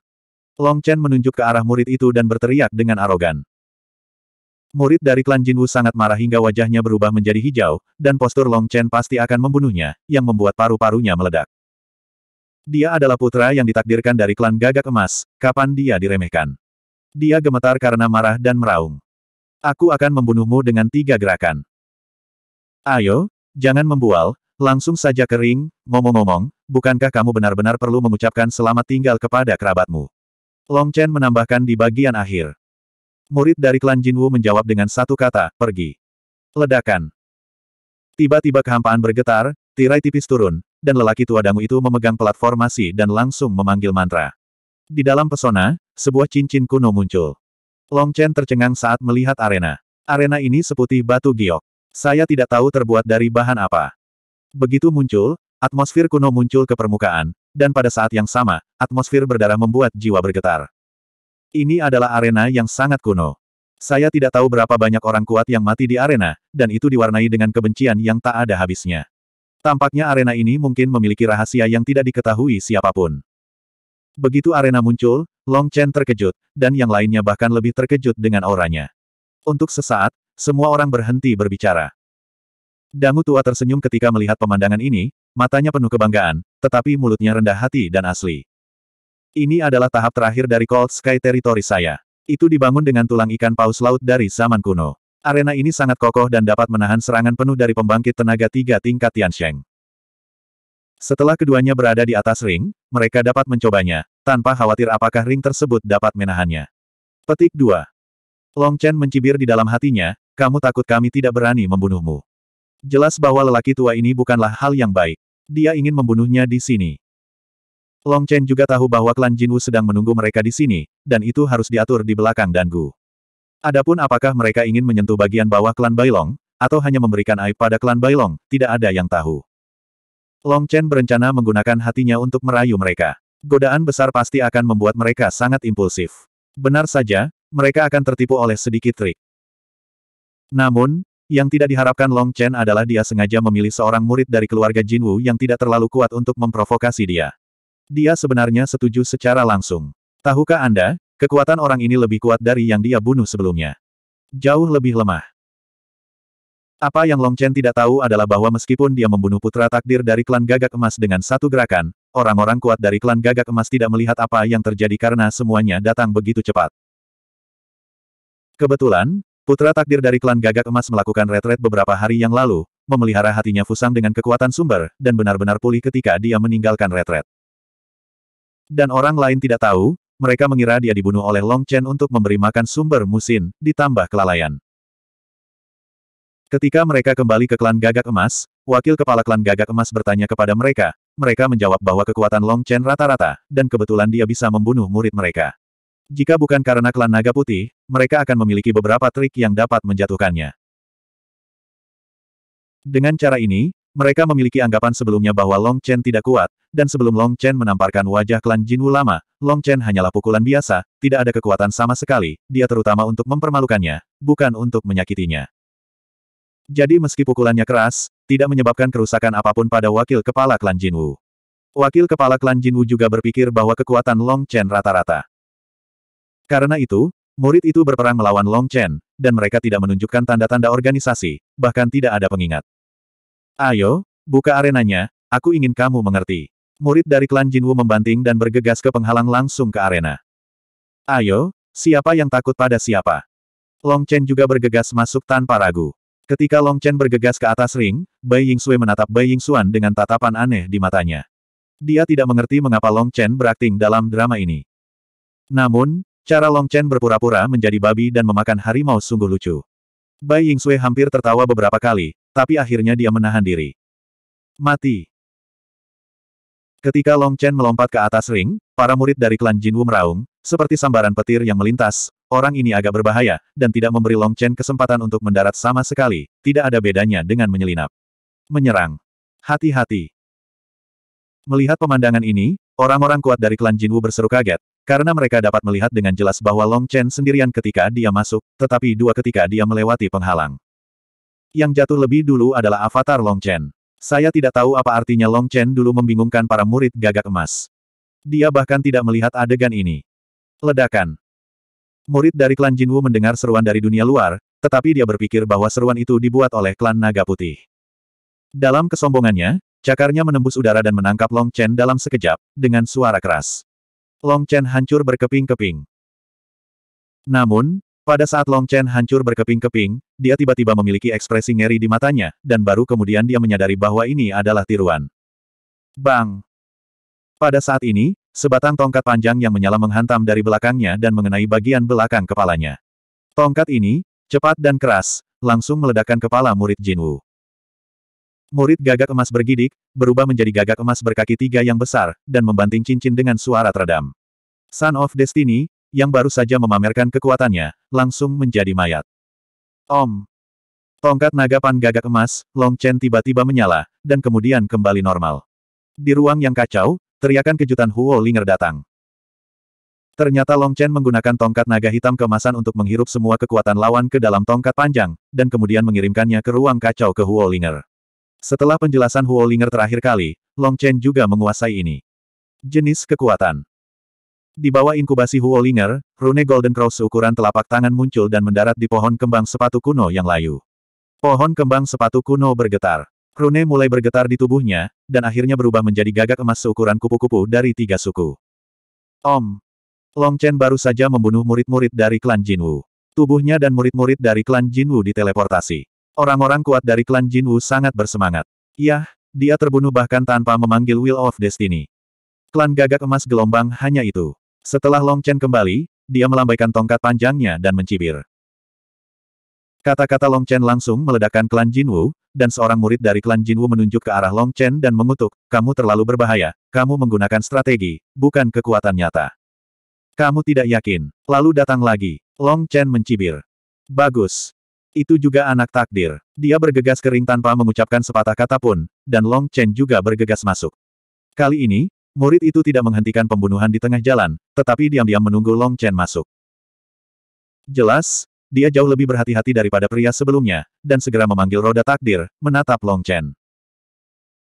Long Chen menunjuk ke arah murid itu dan berteriak dengan arogan. Murid dari klan Jinwu sangat marah hingga wajahnya berubah menjadi hijau, dan postur Long Chen pasti akan membunuhnya, yang membuat paru-parunya meledak. Dia adalah putra yang ditakdirkan dari klan gagak emas, kapan dia diremehkan? Dia gemetar karena marah dan meraung. Aku akan membunuhmu dengan tiga gerakan. Ayo, jangan membual, langsung saja kering, ngomong-ngomong, bukankah kamu benar-benar perlu mengucapkan selamat tinggal kepada kerabatmu? Long Chen menambahkan di bagian akhir. Murid dari klan Jinwu menjawab dengan satu kata, pergi. Ledakan. Tiba-tiba kehampaan bergetar, tirai tipis turun, dan lelaki tua dangu itu memegang platformasi dan langsung memanggil mantra. Di dalam pesona, sebuah cincin kuno muncul. Long Chen tercengang saat melihat arena. Arena ini seputih batu giok. Saya tidak tahu terbuat dari bahan apa. Begitu muncul, atmosfer kuno muncul ke permukaan, dan pada saat yang sama, atmosfer berdarah membuat jiwa bergetar. Ini adalah arena yang sangat kuno. Saya tidak tahu berapa banyak orang kuat yang mati di arena, dan itu diwarnai dengan kebencian yang tak ada habisnya. Tampaknya arena ini mungkin memiliki rahasia yang tidak diketahui siapapun. Begitu arena muncul, Long Chen terkejut, dan yang lainnya bahkan lebih terkejut dengan auranya. Untuk sesaat, semua orang berhenti berbicara. Dangu tua tersenyum ketika melihat pemandangan ini, matanya penuh kebanggaan, tetapi mulutnya rendah hati dan asli. Ini adalah tahap terakhir dari Cold Sky Territory saya. Itu dibangun dengan tulang ikan paus laut dari zaman kuno. Arena ini sangat kokoh dan dapat menahan serangan penuh dari pembangkit tenaga tiga tingkat Tiansheng. Setelah keduanya berada di atas ring, mereka dapat mencobanya, tanpa khawatir apakah ring tersebut dapat menahannya. Petik 2. Long Chen mencibir di dalam hatinya, kamu takut kami tidak berani membunuhmu. Jelas bahwa lelaki tua ini bukanlah hal yang baik. Dia ingin membunuhnya di sini. Long Chen juga tahu bahwa klan Jinwu sedang menunggu mereka di sini, dan itu harus diatur di belakang Dangu. Adapun apakah mereka ingin menyentuh bagian bawah klan Bailong, atau hanya memberikan aib pada klan Bailong, tidak ada yang tahu. Long Chen berencana menggunakan hatinya untuk merayu mereka. Godaan besar pasti akan membuat mereka sangat impulsif. Benar saja, mereka akan tertipu oleh sedikit trik. Namun, yang tidak diharapkan Long Chen adalah dia sengaja memilih seorang murid dari keluarga Jinwu yang tidak terlalu kuat untuk memprovokasi dia. Dia sebenarnya setuju secara langsung. Tahukah Anda, kekuatan orang ini lebih kuat dari yang dia bunuh sebelumnya. Jauh lebih lemah. Apa yang Long Chen tidak tahu adalah bahwa meskipun dia membunuh putra takdir dari klan gagak emas dengan satu gerakan, orang-orang kuat dari klan gagak emas tidak melihat apa yang terjadi karena semuanya datang begitu cepat. Kebetulan, putra takdir dari klan gagak emas melakukan retret beberapa hari yang lalu, memelihara hatinya Fusang dengan kekuatan sumber, dan benar-benar pulih ketika dia meninggalkan retret dan orang lain tidak tahu, mereka mengira dia dibunuh oleh Long Chen untuk memberi makan sumber musin, ditambah kelalaian. Ketika mereka kembali ke klan gagak emas, wakil kepala klan gagak emas bertanya kepada mereka, mereka menjawab bahwa kekuatan Long Chen rata-rata, dan kebetulan dia bisa membunuh murid mereka. Jika bukan karena klan naga putih, mereka akan memiliki beberapa trik yang dapat menjatuhkannya. Dengan cara ini, mereka memiliki anggapan sebelumnya bahwa Long Chen tidak kuat, dan sebelum Long Chen menamparkan wajah klan Jinwu lama, Long Chen hanyalah pukulan biasa, tidak ada kekuatan sama sekali, dia terutama untuk mempermalukannya, bukan untuk menyakitinya. Jadi meski pukulannya keras, tidak menyebabkan kerusakan apapun pada wakil kepala klan Jinwu. Wakil kepala klan Jinwu juga berpikir bahwa kekuatan Long Chen rata-rata. Karena itu, murid itu berperang melawan Long Chen, dan mereka tidak menunjukkan tanda-tanda organisasi, bahkan tidak ada pengingat. Ayo, buka arenanya, aku ingin kamu mengerti. Murid dari klan Jinwu membanting dan bergegas ke penghalang langsung ke arena. Ayo, siapa yang takut pada siapa? Long Chen juga bergegas masuk tanpa ragu. Ketika Long Chen bergegas ke atas ring, Bai Ying Sui menatap Bai Ying Yingxuan dengan tatapan aneh di matanya. Dia tidak mengerti mengapa Long Chen berakting dalam drama ini. Namun, cara Long Chen berpura-pura menjadi babi dan memakan harimau sungguh lucu. Bai Ying Sui hampir tertawa beberapa kali, tapi akhirnya dia menahan diri. Mati. Ketika Long Chen melompat ke atas ring, para murid dari klan Jinwu meraung, seperti sambaran petir yang melintas, orang ini agak berbahaya, dan tidak memberi Long Chen kesempatan untuk mendarat sama sekali, tidak ada bedanya dengan menyelinap. Menyerang. Hati-hati. Melihat pemandangan ini, orang-orang kuat dari klan Jinwu berseru kaget, karena mereka dapat melihat dengan jelas bahwa Long Chen sendirian ketika dia masuk, tetapi dua ketika dia melewati penghalang. Yang jatuh lebih dulu adalah avatar Long Chen. Saya tidak tahu apa artinya Long Chen dulu membingungkan para murid gagak emas. Dia bahkan tidak melihat adegan ini. Ledakan. Murid dari klan Jinwu mendengar seruan dari dunia luar, tetapi dia berpikir bahwa seruan itu dibuat oleh klan Naga Putih. Dalam kesombongannya, cakarnya menembus udara dan menangkap Long Chen dalam sekejap, dengan suara keras. Long Chen hancur berkeping-keping. Namun, pada saat Long Chen hancur berkeping-keping, dia tiba-tiba memiliki ekspresi ngeri di matanya, dan baru kemudian dia menyadari bahwa ini adalah tiruan. Bang! Pada saat ini, sebatang tongkat panjang yang menyala menghantam dari belakangnya dan mengenai bagian belakang kepalanya. Tongkat ini, cepat dan keras, langsung meledakkan kepala murid Jinwu. Murid gagak emas bergidik, berubah menjadi gagak emas berkaki tiga yang besar, dan membanting cincin dengan suara teredam. Son of Destiny, yang baru saja memamerkan kekuatannya, langsung menjadi mayat. Om! Tongkat naga pan gagak emas, Long Chen tiba-tiba menyala, dan kemudian kembali normal. Di ruang yang kacau, teriakan kejutan Huo Linger datang. Ternyata Long Chen menggunakan tongkat naga hitam kemasan untuk menghirup semua kekuatan lawan ke dalam tongkat panjang, dan kemudian mengirimkannya ke ruang kacau ke Huo Linger. Setelah penjelasan Huo Linger terakhir kali, Long Chen juga menguasai ini. Jenis kekuatan di bawah inkubasi Huolinger, rune Golden Cross ukuran telapak tangan muncul dan mendarat di pohon kembang sepatu kuno yang layu. Pohon kembang sepatu kuno bergetar. Rune mulai bergetar di tubuhnya, dan akhirnya berubah menjadi gagak emas seukuran kupu-kupu dari tiga suku. Om. Long Chen baru saja membunuh murid-murid dari klan Jinwu. Tubuhnya dan murid-murid dari klan Jinwu diteleportasi. Orang-orang kuat dari klan Jinwu sangat bersemangat. Yah, dia terbunuh bahkan tanpa memanggil Will of Destiny. Klan gagak emas gelombang hanya itu. Setelah Long Chen kembali, dia melambaikan tongkat panjangnya dan mencibir. Kata-kata Long Chen langsung meledakkan klan Jinwu, dan seorang murid dari klan Jinwu menunjuk ke arah Long Chen dan mengutuk, kamu terlalu berbahaya, kamu menggunakan strategi, bukan kekuatan nyata. Kamu tidak yakin. Lalu datang lagi. Long Chen mencibir. Bagus. Itu juga anak takdir. Dia bergegas kering tanpa mengucapkan sepatah kata pun, dan Long Chen juga bergegas masuk. Kali ini, Murid itu tidak menghentikan pembunuhan di tengah jalan, tetapi diam-diam menunggu Long Chen masuk. Jelas, dia jauh lebih berhati-hati daripada pria sebelumnya, dan segera memanggil roda takdir, menatap Long Chen.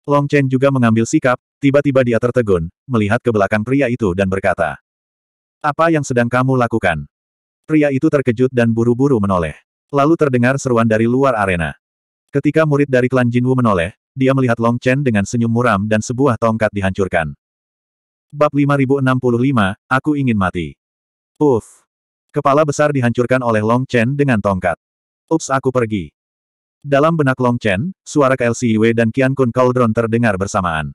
Long Chen juga mengambil sikap, tiba-tiba dia tertegun, melihat ke belakang pria itu dan berkata, Apa yang sedang kamu lakukan? Pria itu terkejut dan buru-buru menoleh. Lalu terdengar seruan dari luar arena. Ketika murid dari klan Jinwu menoleh, dia melihat Long Chen dengan senyum muram dan sebuah tongkat dihancurkan. Bab 5065, Aku Ingin Mati. Uff. Kepala besar dihancurkan oleh Long Chen dengan tongkat. Ups aku pergi. Dalam benak Long Chen, suara KLCW dan Kian Kun Cauldron terdengar bersamaan.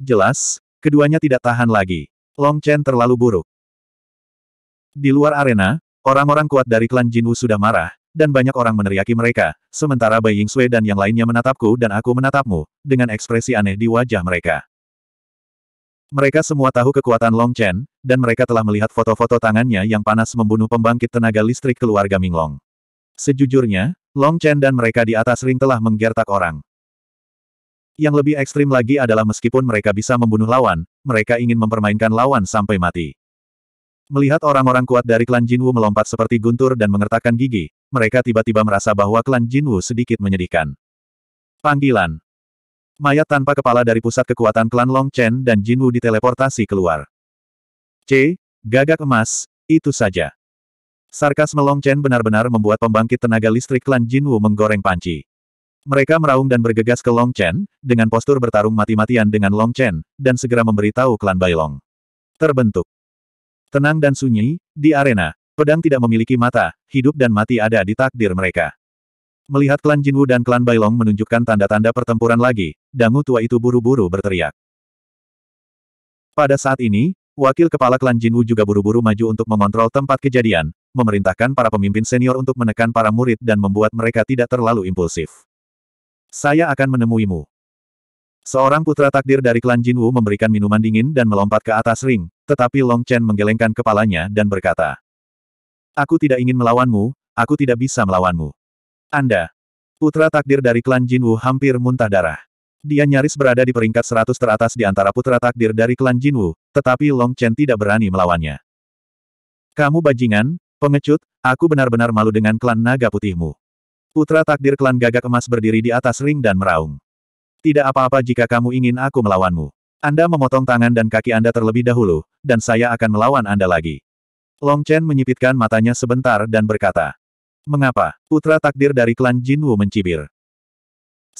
Jelas, keduanya tidak tahan lagi. Long Chen terlalu buruk. Di luar arena, orang-orang kuat dari klan Jinwu sudah marah, dan banyak orang meneriaki mereka, sementara Bai Ying Yingsui dan yang lainnya menatapku dan aku menatapmu, dengan ekspresi aneh di wajah mereka. Mereka semua tahu kekuatan Long Chen, dan mereka telah melihat foto-foto tangannya yang panas membunuh pembangkit tenaga listrik keluarga Minglong. Sejujurnya, Long Chen dan mereka di atas ring telah menggertak orang. Yang lebih ekstrim lagi adalah meskipun mereka bisa membunuh lawan, mereka ingin mempermainkan lawan sampai mati. Melihat orang-orang kuat dari klan Jinwu melompat seperti guntur dan mengertakkan gigi, mereka tiba-tiba merasa bahwa klan Jinwu sedikit menyedihkan. Panggilan mayat tanpa kepala dari pusat kekuatan klan Long Chen dan Jin Wu diteleportasi keluar. C. Gagak emas, itu saja. Sarkas Long Chen benar-benar membuat pembangkit tenaga listrik klan Jin Wu menggoreng panci. Mereka meraung dan bergegas ke Long Chen, dengan postur bertarung mati-matian dengan Long Chen, dan segera memberitahu klan Bailong. Terbentuk. Tenang dan sunyi, di arena, pedang tidak memiliki mata, hidup dan mati ada di takdir mereka. Melihat klan Jinwu dan klan Bailong menunjukkan tanda-tanda pertempuran lagi, dangu tua itu buru-buru berteriak. Pada saat ini, wakil kepala klan Jinwu juga buru-buru maju untuk mengontrol tempat kejadian, memerintahkan para pemimpin senior untuk menekan para murid dan membuat mereka tidak terlalu impulsif. Saya akan menemuimu. Seorang putra takdir dari klan Jinwu memberikan minuman dingin dan melompat ke atas ring, tetapi Long Chen menggelengkan kepalanya dan berkata, Aku tidak ingin melawanmu, aku tidak bisa melawanmu. Anda. Putra takdir dari klan Jinwu hampir muntah darah. Dia nyaris berada di peringkat 100 teratas di antara putra takdir dari klan Jinwu, tetapi Long Chen tidak berani melawannya. Kamu bajingan, pengecut, aku benar-benar malu dengan klan naga putihmu. Putra takdir klan gagak emas berdiri di atas ring dan meraung. Tidak apa-apa jika kamu ingin aku melawanmu. Anda memotong tangan dan kaki Anda terlebih dahulu, dan saya akan melawan Anda lagi. Long Chen menyipitkan matanya sebentar dan berkata, Mengapa? Putra takdir dari klan Jinwu mencibir.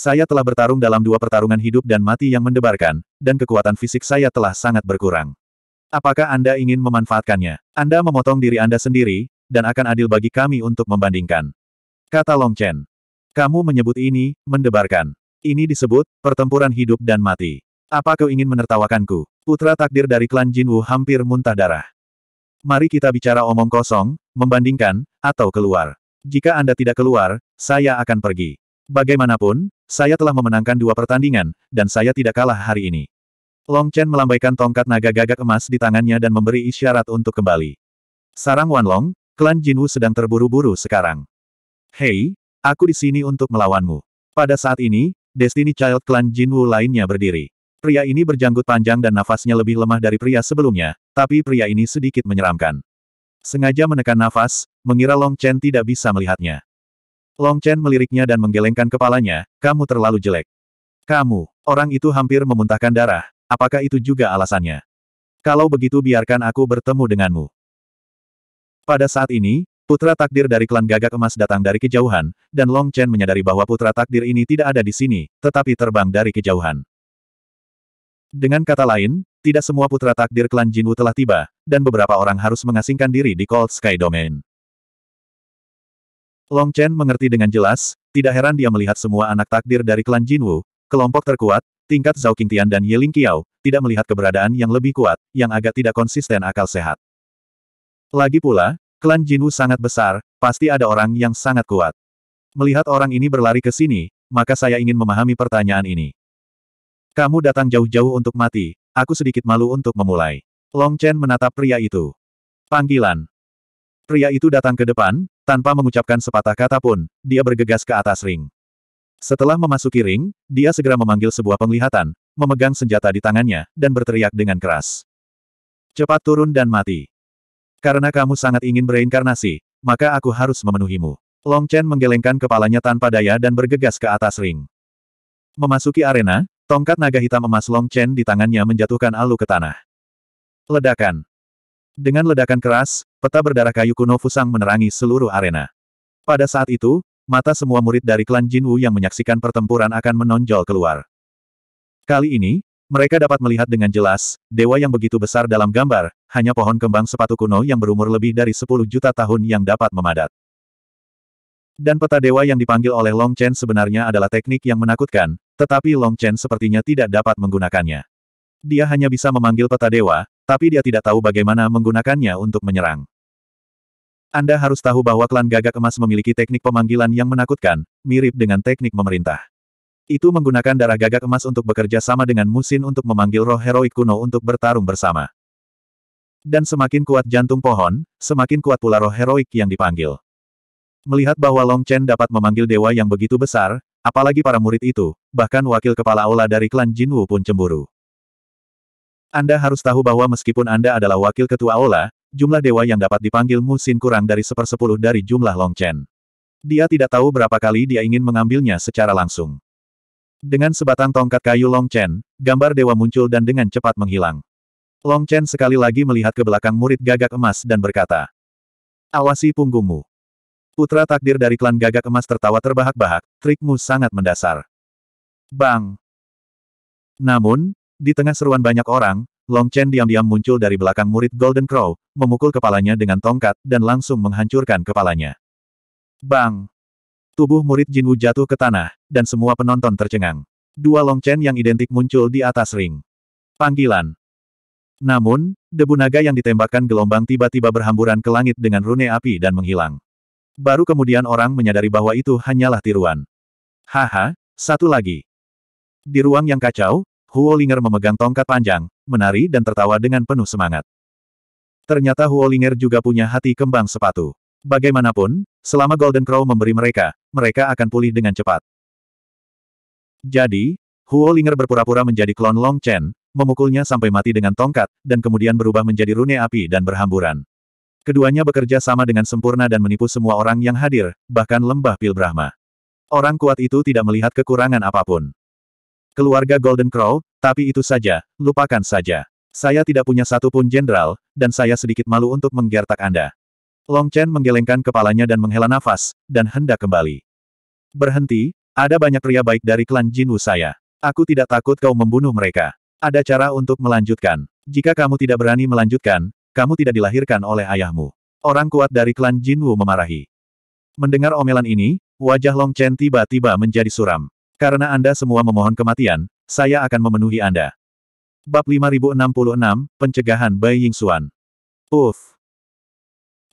Saya telah bertarung dalam dua pertarungan hidup dan mati yang mendebarkan, dan kekuatan fisik saya telah sangat berkurang. Apakah Anda ingin memanfaatkannya? Anda memotong diri Anda sendiri, dan akan adil bagi kami untuk membandingkan. Kata Long Chen. Kamu menyebut ini, mendebarkan. Ini disebut, pertempuran hidup dan mati. Apa kau ingin menertawakanku? Putra takdir dari klan Jinwu hampir muntah darah. Mari kita bicara omong kosong, membandingkan, atau keluar. Jika Anda tidak keluar, saya akan pergi. Bagaimanapun, saya telah memenangkan dua pertandingan, dan saya tidak kalah hari ini. Long Chen melambaikan tongkat naga gagak emas di tangannya dan memberi isyarat untuk kembali. Sarang Wanlong, klan Jinwu sedang terburu-buru sekarang. Hei, aku di sini untuk melawanmu. Pada saat ini, Destiny Child klan Jinwu lainnya berdiri. Pria ini berjanggut panjang dan nafasnya lebih lemah dari pria sebelumnya, tapi pria ini sedikit menyeramkan. Sengaja menekan nafas, mengira Long Chen tidak bisa melihatnya. Long Chen meliriknya dan menggelengkan kepalanya, kamu terlalu jelek. Kamu, orang itu hampir memuntahkan darah, apakah itu juga alasannya? Kalau begitu biarkan aku bertemu denganmu. Pada saat ini, putra takdir dari klan gagak emas datang dari kejauhan, dan Long Chen menyadari bahwa putra takdir ini tidak ada di sini, tetapi terbang dari kejauhan. Dengan kata lain, tidak semua putra takdir klan Jinwu telah tiba, dan beberapa orang harus mengasingkan diri di Cold Sky Domain. Long Chen mengerti dengan jelas, tidak heran dia melihat semua anak takdir dari klan Jinwu, kelompok terkuat, tingkat Zhao Qingtian dan Yiling Qiao, tidak melihat keberadaan yang lebih kuat, yang agak tidak konsisten akal sehat. Lagi pula, klan Jinwu sangat besar, pasti ada orang yang sangat kuat. Melihat orang ini berlari ke sini, maka saya ingin memahami pertanyaan ini. Kamu datang jauh-jauh untuk mati, aku sedikit malu untuk memulai. Long Chen menatap pria itu. Panggilan, Pria itu datang ke depan, tanpa mengucapkan sepatah kata pun, dia bergegas ke atas ring. Setelah memasuki ring, dia segera memanggil sebuah penglihatan, memegang senjata di tangannya, dan berteriak dengan keras. Cepat turun dan mati. Karena kamu sangat ingin bereinkarnasi, maka aku harus memenuhimu. Long Chen menggelengkan kepalanya tanpa daya dan bergegas ke atas ring. Memasuki arena, tongkat naga hitam emas Long Chen di tangannya menjatuhkan Alu ke tanah. Ledakan. Dengan ledakan keras, Peta berdarah kayu kuno Fusang menerangi seluruh arena. Pada saat itu, mata semua murid dari klan Jinwu yang menyaksikan pertempuran akan menonjol keluar. Kali ini, mereka dapat melihat dengan jelas, dewa yang begitu besar dalam gambar, hanya pohon kembang sepatu kuno yang berumur lebih dari 10 juta tahun yang dapat memadat. Dan peta dewa yang dipanggil oleh Long Chen sebenarnya adalah teknik yang menakutkan, tetapi Long Chen sepertinya tidak dapat menggunakannya. Dia hanya bisa memanggil peta dewa, tapi dia tidak tahu bagaimana menggunakannya untuk menyerang. Anda harus tahu bahwa klan gagak emas memiliki teknik pemanggilan yang menakutkan, mirip dengan teknik memerintah. Itu menggunakan darah gagak emas untuk bekerja sama dengan musin untuk memanggil roh heroik kuno untuk bertarung bersama. Dan semakin kuat jantung pohon, semakin kuat pula roh heroik yang dipanggil. Melihat bahwa Long Chen dapat memanggil dewa yang begitu besar, apalagi para murid itu, bahkan wakil kepala aula dari klan Jinwu pun cemburu. Anda harus tahu bahwa meskipun Anda adalah wakil ketua aula, jumlah dewa yang dapat dipanggil musin kurang dari sepersepuluh dari jumlah Long Chen. Dia tidak tahu berapa kali dia ingin mengambilnya secara langsung. Dengan sebatang tongkat kayu Long Chen, gambar dewa muncul dan dengan cepat menghilang. Long Chen sekali lagi melihat ke belakang murid gagak emas dan berkata, Awasi punggungmu. Putra takdir dari klan gagak emas tertawa terbahak-bahak, trikmu sangat mendasar. Bang! Namun, di tengah seruan banyak orang, Long Chen diam-diam muncul dari belakang murid Golden Crow, memukul kepalanya dengan tongkat dan langsung menghancurkan kepalanya. Bang! Tubuh murid Jin Wu jatuh ke tanah, dan semua penonton tercengang. Dua Long Chen yang identik muncul di atas ring. Panggilan. Namun, debu naga yang ditembakkan gelombang tiba-tiba berhamburan ke langit dengan rune api dan menghilang. Baru kemudian orang menyadari bahwa itu hanyalah tiruan. Haha, satu lagi. Di ruang yang kacau, Huolinger memegang tongkat panjang, menari dan tertawa dengan penuh semangat. Ternyata Huolinger juga punya hati kembang sepatu. Bagaimanapun, selama Golden Crow memberi mereka, mereka akan pulih dengan cepat. Jadi, Huolinger berpura-pura menjadi klon Long Chen, memukulnya sampai mati dengan tongkat, dan kemudian berubah menjadi rune api dan berhamburan. Keduanya bekerja sama dengan sempurna dan menipu semua orang yang hadir, bahkan lembah Pil Brahma. Orang kuat itu tidak melihat kekurangan apapun. Keluarga Golden Crow, tapi itu saja, lupakan saja. Saya tidak punya satupun jenderal, dan saya sedikit malu untuk menggertak Anda. Long Chen menggelengkan kepalanya dan menghela nafas, dan hendak kembali. Berhenti, ada banyak pria baik dari klan Jinwu saya. Aku tidak takut kau membunuh mereka. Ada cara untuk melanjutkan. Jika kamu tidak berani melanjutkan, kamu tidak dilahirkan oleh ayahmu. Orang kuat dari klan Jinwu memarahi. Mendengar omelan ini, wajah Long Chen tiba-tiba menjadi suram. Karena Anda semua memohon kematian, saya akan memenuhi Anda. Bab 5066, Pencegahan Bai Xuan. Uf.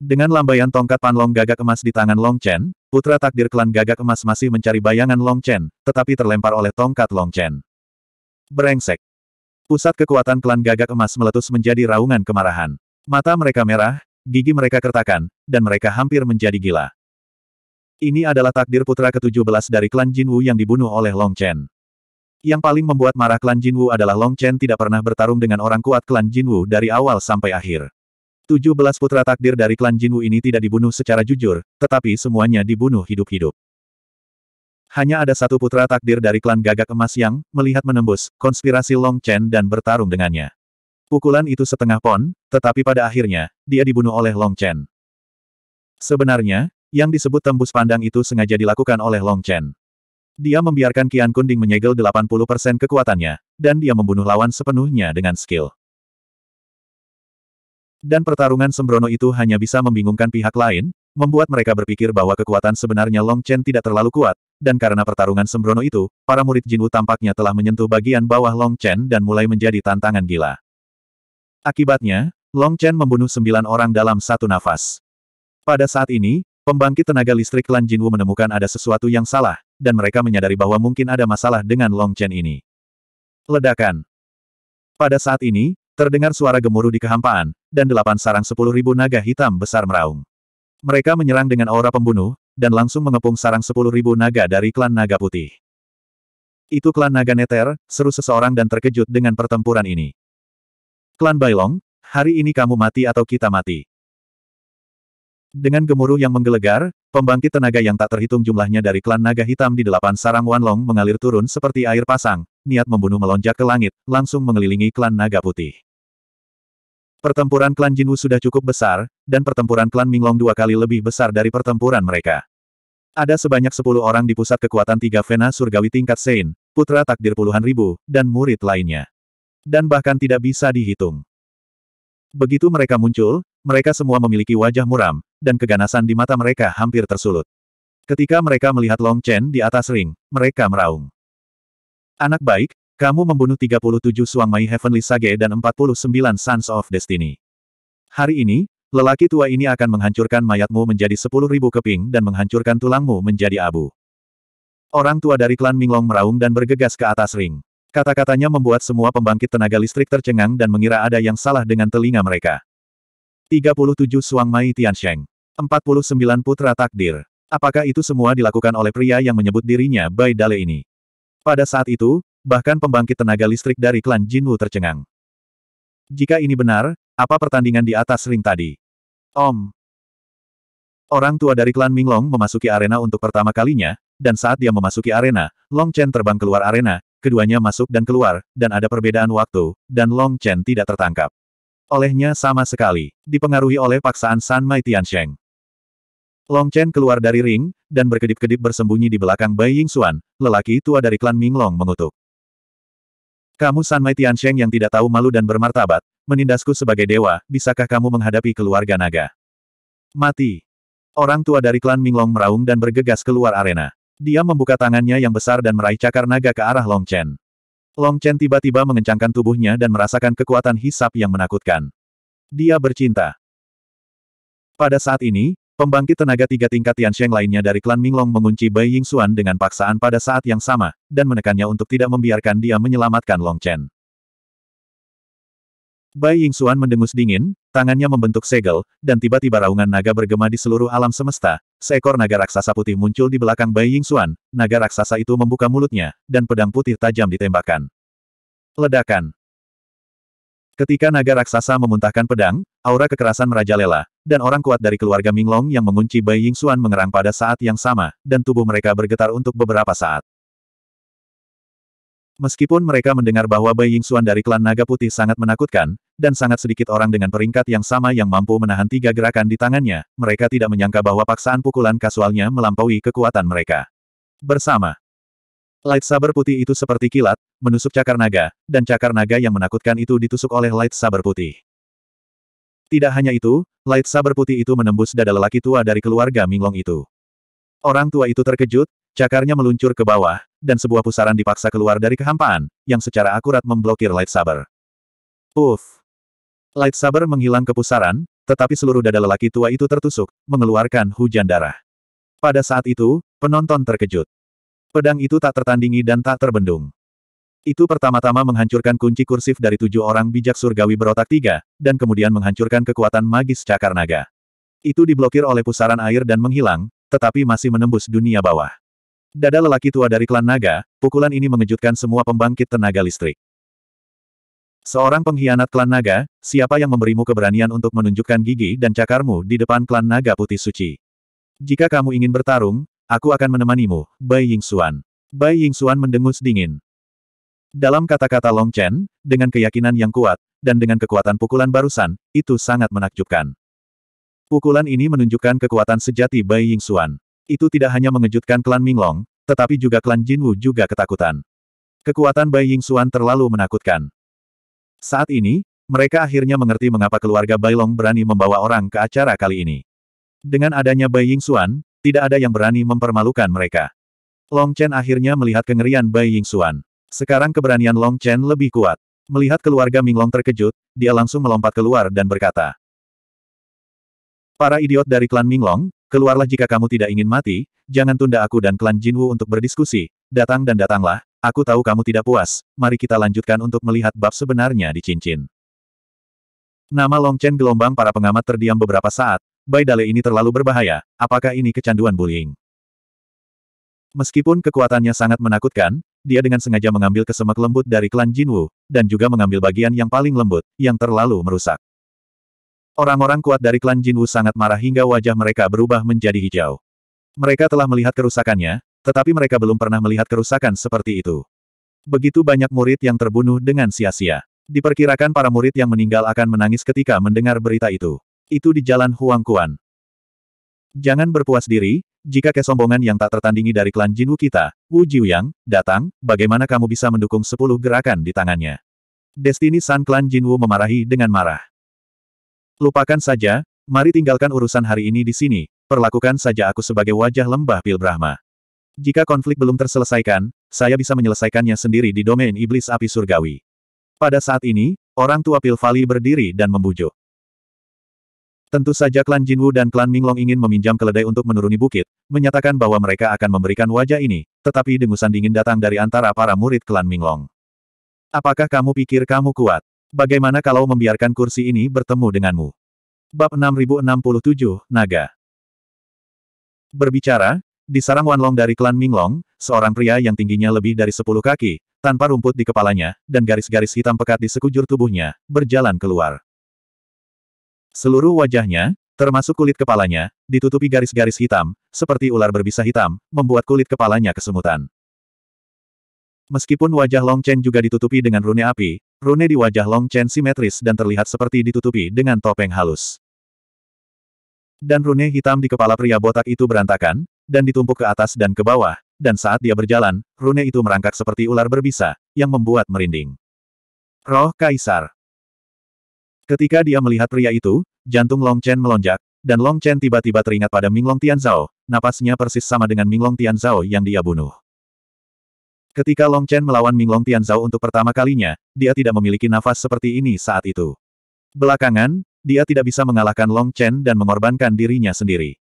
Dengan lambaian tongkat panlong gagak emas di tangan Long Chen, putra takdir klan gagak emas masih mencari bayangan Long Chen, tetapi terlempar oleh tongkat Long Chen. Berengsek. Pusat kekuatan klan gagak emas meletus menjadi raungan kemarahan. Mata mereka merah, gigi mereka kertakan, dan mereka hampir menjadi gila. Ini adalah takdir putra ke-17 dari klan Jinwu yang dibunuh oleh Long Chen. Yang paling membuat marah klan Jinwu adalah Long Chen tidak pernah bertarung dengan orang kuat klan Jinwu dari awal sampai akhir. 17 putra takdir dari klan Jinwu ini tidak dibunuh secara jujur, tetapi semuanya dibunuh hidup-hidup. Hanya ada satu putra takdir dari klan gagak emas yang melihat menembus konspirasi Long Chen dan bertarung dengannya. Pukulan itu setengah pon, tetapi pada akhirnya, dia dibunuh oleh Long Chen. Sebenarnya, yang disebut tembus pandang itu sengaja dilakukan oleh Long Chen. Dia membiarkan Kian Kunding menyegel 80% kekuatannya, dan dia membunuh lawan sepenuhnya dengan skill. Dan pertarungan sembrono itu hanya bisa membingungkan pihak lain, membuat mereka berpikir bahwa kekuatan sebenarnya Long Chen tidak terlalu kuat, dan karena pertarungan sembrono itu, para murid Jin Wu tampaknya telah menyentuh bagian bawah Long Chen dan mulai menjadi tantangan gila. Akibatnya, Long Chen membunuh sembilan orang dalam satu nafas. Pada saat ini, Pembangkit tenaga listrik Klan Jinwu menemukan ada sesuatu yang salah, dan mereka menyadari bahwa mungkin ada masalah dengan Long Chen ini. Ledakan. Pada saat ini, terdengar suara gemuruh di kehampaan, dan delapan sarang sepuluh ribu naga hitam besar meraung. Mereka menyerang dengan aura pembunuh, dan langsung mengepung sarang sepuluh ribu naga dari klan naga putih. Itu klan naga neter, seru seseorang dan terkejut dengan pertempuran ini. Klan Bailong, hari ini kamu mati atau kita mati. Dengan gemuruh yang menggelegar, pembangkit tenaga yang tak terhitung jumlahnya dari klan naga hitam di delapan sarang Wanlong mengalir turun seperti air pasang, niat membunuh melonjak ke langit, langsung mengelilingi klan naga putih. Pertempuran klan Jinwu sudah cukup besar, dan pertempuran klan Minglong dua kali lebih besar dari pertempuran mereka. Ada sebanyak sepuluh orang di pusat kekuatan tiga Vena Surgawi tingkat Sein, putra takdir puluhan ribu, dan murid lainnya. Dan bahkan tidak bisa dihitung. Begitu mereka muncul, mereka semua memiliki wajah muram, dan keganasan di mata mereka hampir tersulut. Ketika mereka melihat Long Chen di atas ring, mereka meraung. Anak baik, kamu membunuh 37 Suang Mai Heavenly Sage dan 49 Sons of Destiny. Hari ini, lelaki tua ini akan menghancurkan mayatmu menjadi 10.000 keping dan menghancurkan tulangmu menjadi abu. Orang tua dari klan Minglong meraung dan bergegas ke atas ring. Kata-katanya membuat semua pembangkit tenaga listrik tercengang dan mengira ada yang salah dengan telinga mereka. 37 Suang Mai Tiansheng. 49 Putra Takdir. Apakah itu semua dilakukan oleh pria yang menyebut dirinya Bai Dale ini? Pada saat itu, bahkan pembangkit tenaga listrik dari klan Jin Wu tercengang. Jika ini benar, apa pertandingan di atas ring tadi? Om. Orang tua dari klan Minglong memasuki arena untuk pertama kalinya, dan saat dia memasuki arena, Long Chen terbang keluar arena, keduanya masuk dan keluar, dan ada perbedaan waktu, dan Long Chen tidak tertangkap olehnya sama sekali, dipengaruhi oleh paksaan San Mai Tian Tiansheng. Long Chen keluar dari ring, dan berkedip-kedip bersembunyi di belakang Bai Ying Xuan. lelaki tua dari klan Ming Long mengutuk. Kamu San Mai Tian Tiansheng yang tidak tahu malu dan bermartabat, menindasku sebagai dewa, bisakah kamu menghadapi keluarga naga? Mati! Orang tua dari klan Ming Long meraung dan bergegas keluar arena. Dia membuka tangannya yang besar dan meraih cakar naga ke arah Long Chen. Long Chen tiba-tiba mengencangkan tubuhnya dan merasakan kekuatan hisap yang menakutkan. Dia bercinta. Pada saat ini, pembangkit tenaga tiga tingkat Xiang lainnya dari klan Minglong mengunci Bai Ying Xuan dengan paksaan pada saat yang sama, dan menekannya untuk tidak membiarkan dia menyelamatkan Long Chen. Bai Ying Xuan mendengus dingin, tangannya membentuk segel, dan tiba-tiba raungan naga bergema di seluruh alam semesta, Seekor naga raksasa putih muncul di belakang Bai Ying Xuan, naga raksasa itu membuka mulutnya, dan pedang putih tajam ditembakkan. Ledakan. Ketika naga raksasa memuntahkan pedang, aura kekerasan merajalela, dan orang kuat dari keluarga Minglong yang mengunci Bai Ying Xuan mengerang pada saat yang sama, dan tubuh mereka bergetar untuk beberapa saat. Meskipun mereka mendengar bahwa Bai Yingxuan dari klan Naga Putih sangat menakutkan, dan sangat sedikit orang dengan peringkat yang sama yang mampu menahan tiga gerakan di tangannya, mereka tidak menyangka bahwa paksaan pukulan kasualnya melampaui kekuatan mereka. Bersama. Light saber putih itu seperti kilat, menusuk cakar naga, dan cakar naga yang menakutkan itu ditusuk oleh light saber putih. Tidak hanya itu, light saber putih itu menembus dada lelaki tua dari keluarga Minglong itu. Orang tua itu terkejut, Cakarnya meluncur ke bawah, dan sebuah pusaran dipaksa keluar dari kehampaan, yang secara akurat memblokir lightsaber. Uff! Lightsaber menghilang ke pusaran, tetapi seluruh dada lelaki tua itu tertusuk, mengeluarkan hujan darah. Pada saat itu, penonton terkejut. Pedang itu tak tertandingi dan tak terbendung. Itu pertama-tama menghancurkan kunci kursif dari tujuh orang bijak surgawi berotak tiga, dan kemudian menghancurkan kekuatan magis cakar naga. Itu diblokir oleh pusaran air dan menghilang, tetapi masih menembus dunia bawah. Dada lelaki tua dari klan naga, pukulan ini mengejutkan semua pembangkit tenaga listrik. Seorang pengkhianat klan naga, siapa yang memberimu keberanian untuk menunjukkan gigi dan cakarmu di depan klan naga putih suci? Jika kamu ingin bertarung, aku akan menemanimu, Bai Ying Xuan. Bai Ying Xuan mendengus dingin. Dalam kata-kata Long Chen, dengan keyakinan yang kuat, dan dengan kekuatan pukulan barusan, itu sangat menakjubkan. Pukulan ini menunjukkan kekuatan sejati Bai Ying Xuan. Itu tidak hanya mengejutkan klan Minglong, tetapi juga klan Jinwu juga ketakutan. Kekuatan Bai Ying Xuan terlalu menakutkan. Saat ini, mereka akhirnya mengerti mengapa keluarga Bai Long berani membawa orang ke acara kali ini. Dengan adanya Bai Ying Xuan, tidak ada yang berani mempermalukan mereka. Long Chen akhirnya melihat kengerian Bai Ying Xuan. Sekarang keberanian Long Chen lebih kuat. Melihat keluarga Minglong terkejut, dia langsung melompat keluar dan berkata. Para idiot dari klan Minglong, Keluarlah jika kamu tidak ingin mati, jangan tunda aku dan klan Jinwu untuk berdiskusi, datang dan datanglah, aku tahu kamu tidak puas, mari kita lanjutkan untuk melihat bab sebenarnya di cincin. Nama Longchen gelombang para pengamat terdiam beberapa saat, Bai Dale ini terlalu berbahaya, apakah ini kecanduan bullying? Meskipun kekuatannya sangat menakutkan, dia dengan sengaja mengambil kesemek lembut dari klan Jinwu, dan juga mengambil bagian yang paling lembut, yang terlalu merusak. Orang-orang kuat dari klan Jinwu sangat marah hingga wajah mereka berubah menjadi hijau. Mereka telah melihat kerusakannya, tetapi mereka belum pernah melihat kerusakan seperti itu. Begitu banyak murid yang terbunuh dengan sia-sia. Diperkirakan para murid yang meninggal akan menangis ketika mendengar berita itu. Itu di jalan Huang Kuan. Jangan berpuas diri, jika kesombongan yang tak tertandingi dari klan Jinwu kita, Wu Jiuyang, datang, bagaimana kamu bisa mendukung sepuluh gerakan di tangannya? Destiny San klan Jinwu memarahi dengan marah. Lupakan saja, mari tinggalkan urusan hari ini di sini, perlakukan saja aku sebagai wajah lembah Pil Brahma. Jika konflik belum terselesaikan, saya bisa menyelesaikannya sendiri di domain iblis api surgawi. Pada saat ini, orang tua Pil Fali berdiri dan membujuk. Tentu saja klan Jinwu dan klan Minglong ingin meminjam keledai untuk menuruni bukit, menyatakan bahwa mereka akan memberikan wajah ini, tetapi dengusan dingin datang dari antara para murid klan Minglong. Apakah kamu pikir kamu kuat? Bagaimana kalau membiarkan kursi ini bertemu denganmu? Bab 6067, Naga Berbicara, di sarang Wanlong dari klan Minglong, seorang pria yang tingginya lebih dari 10 kaki, tanpa rumput di kepalanya, dan garis-garis hitam pekat di sekujur tubuhnya, berjalan keluar. Seluruh wajahnya, termasuk kulit kepalanya, ditutupi garis-garis hitam, seperti ular berbisa hitam, membuat kulit kepalanya kesemutan. Meskipun wajah Long Chen juga ditutupi dengan rune api, rune di wajah Long Chen simetris dan terlihat seperti ditutupi dengan topeng halus. Dan rune hitam di kepala pria botak itu berantakan, dan ditumpuk ke atas dan ke bawah, dan saat dia berjalan, rune itu merangkak seperti ular berbisa, yang membuat merinding. Roh Kaisar Ketika dia melihat pria itu, jantung Long Chen melonjak, dan Long Chen tiba-tiba teringat pada Minglong Tianzao, napasnya persis sama dengan Minglong Tianzao yang dia bunuh. Ketika Long Chen melawan Ming Long Tian Zhao untuk pertama kalinya, dia tidak memiliki nafas seperti ini saat itu. Belakangan, dia tidak bisa mengalahkan Long Chen dan mengorbankan dirinya sendiri.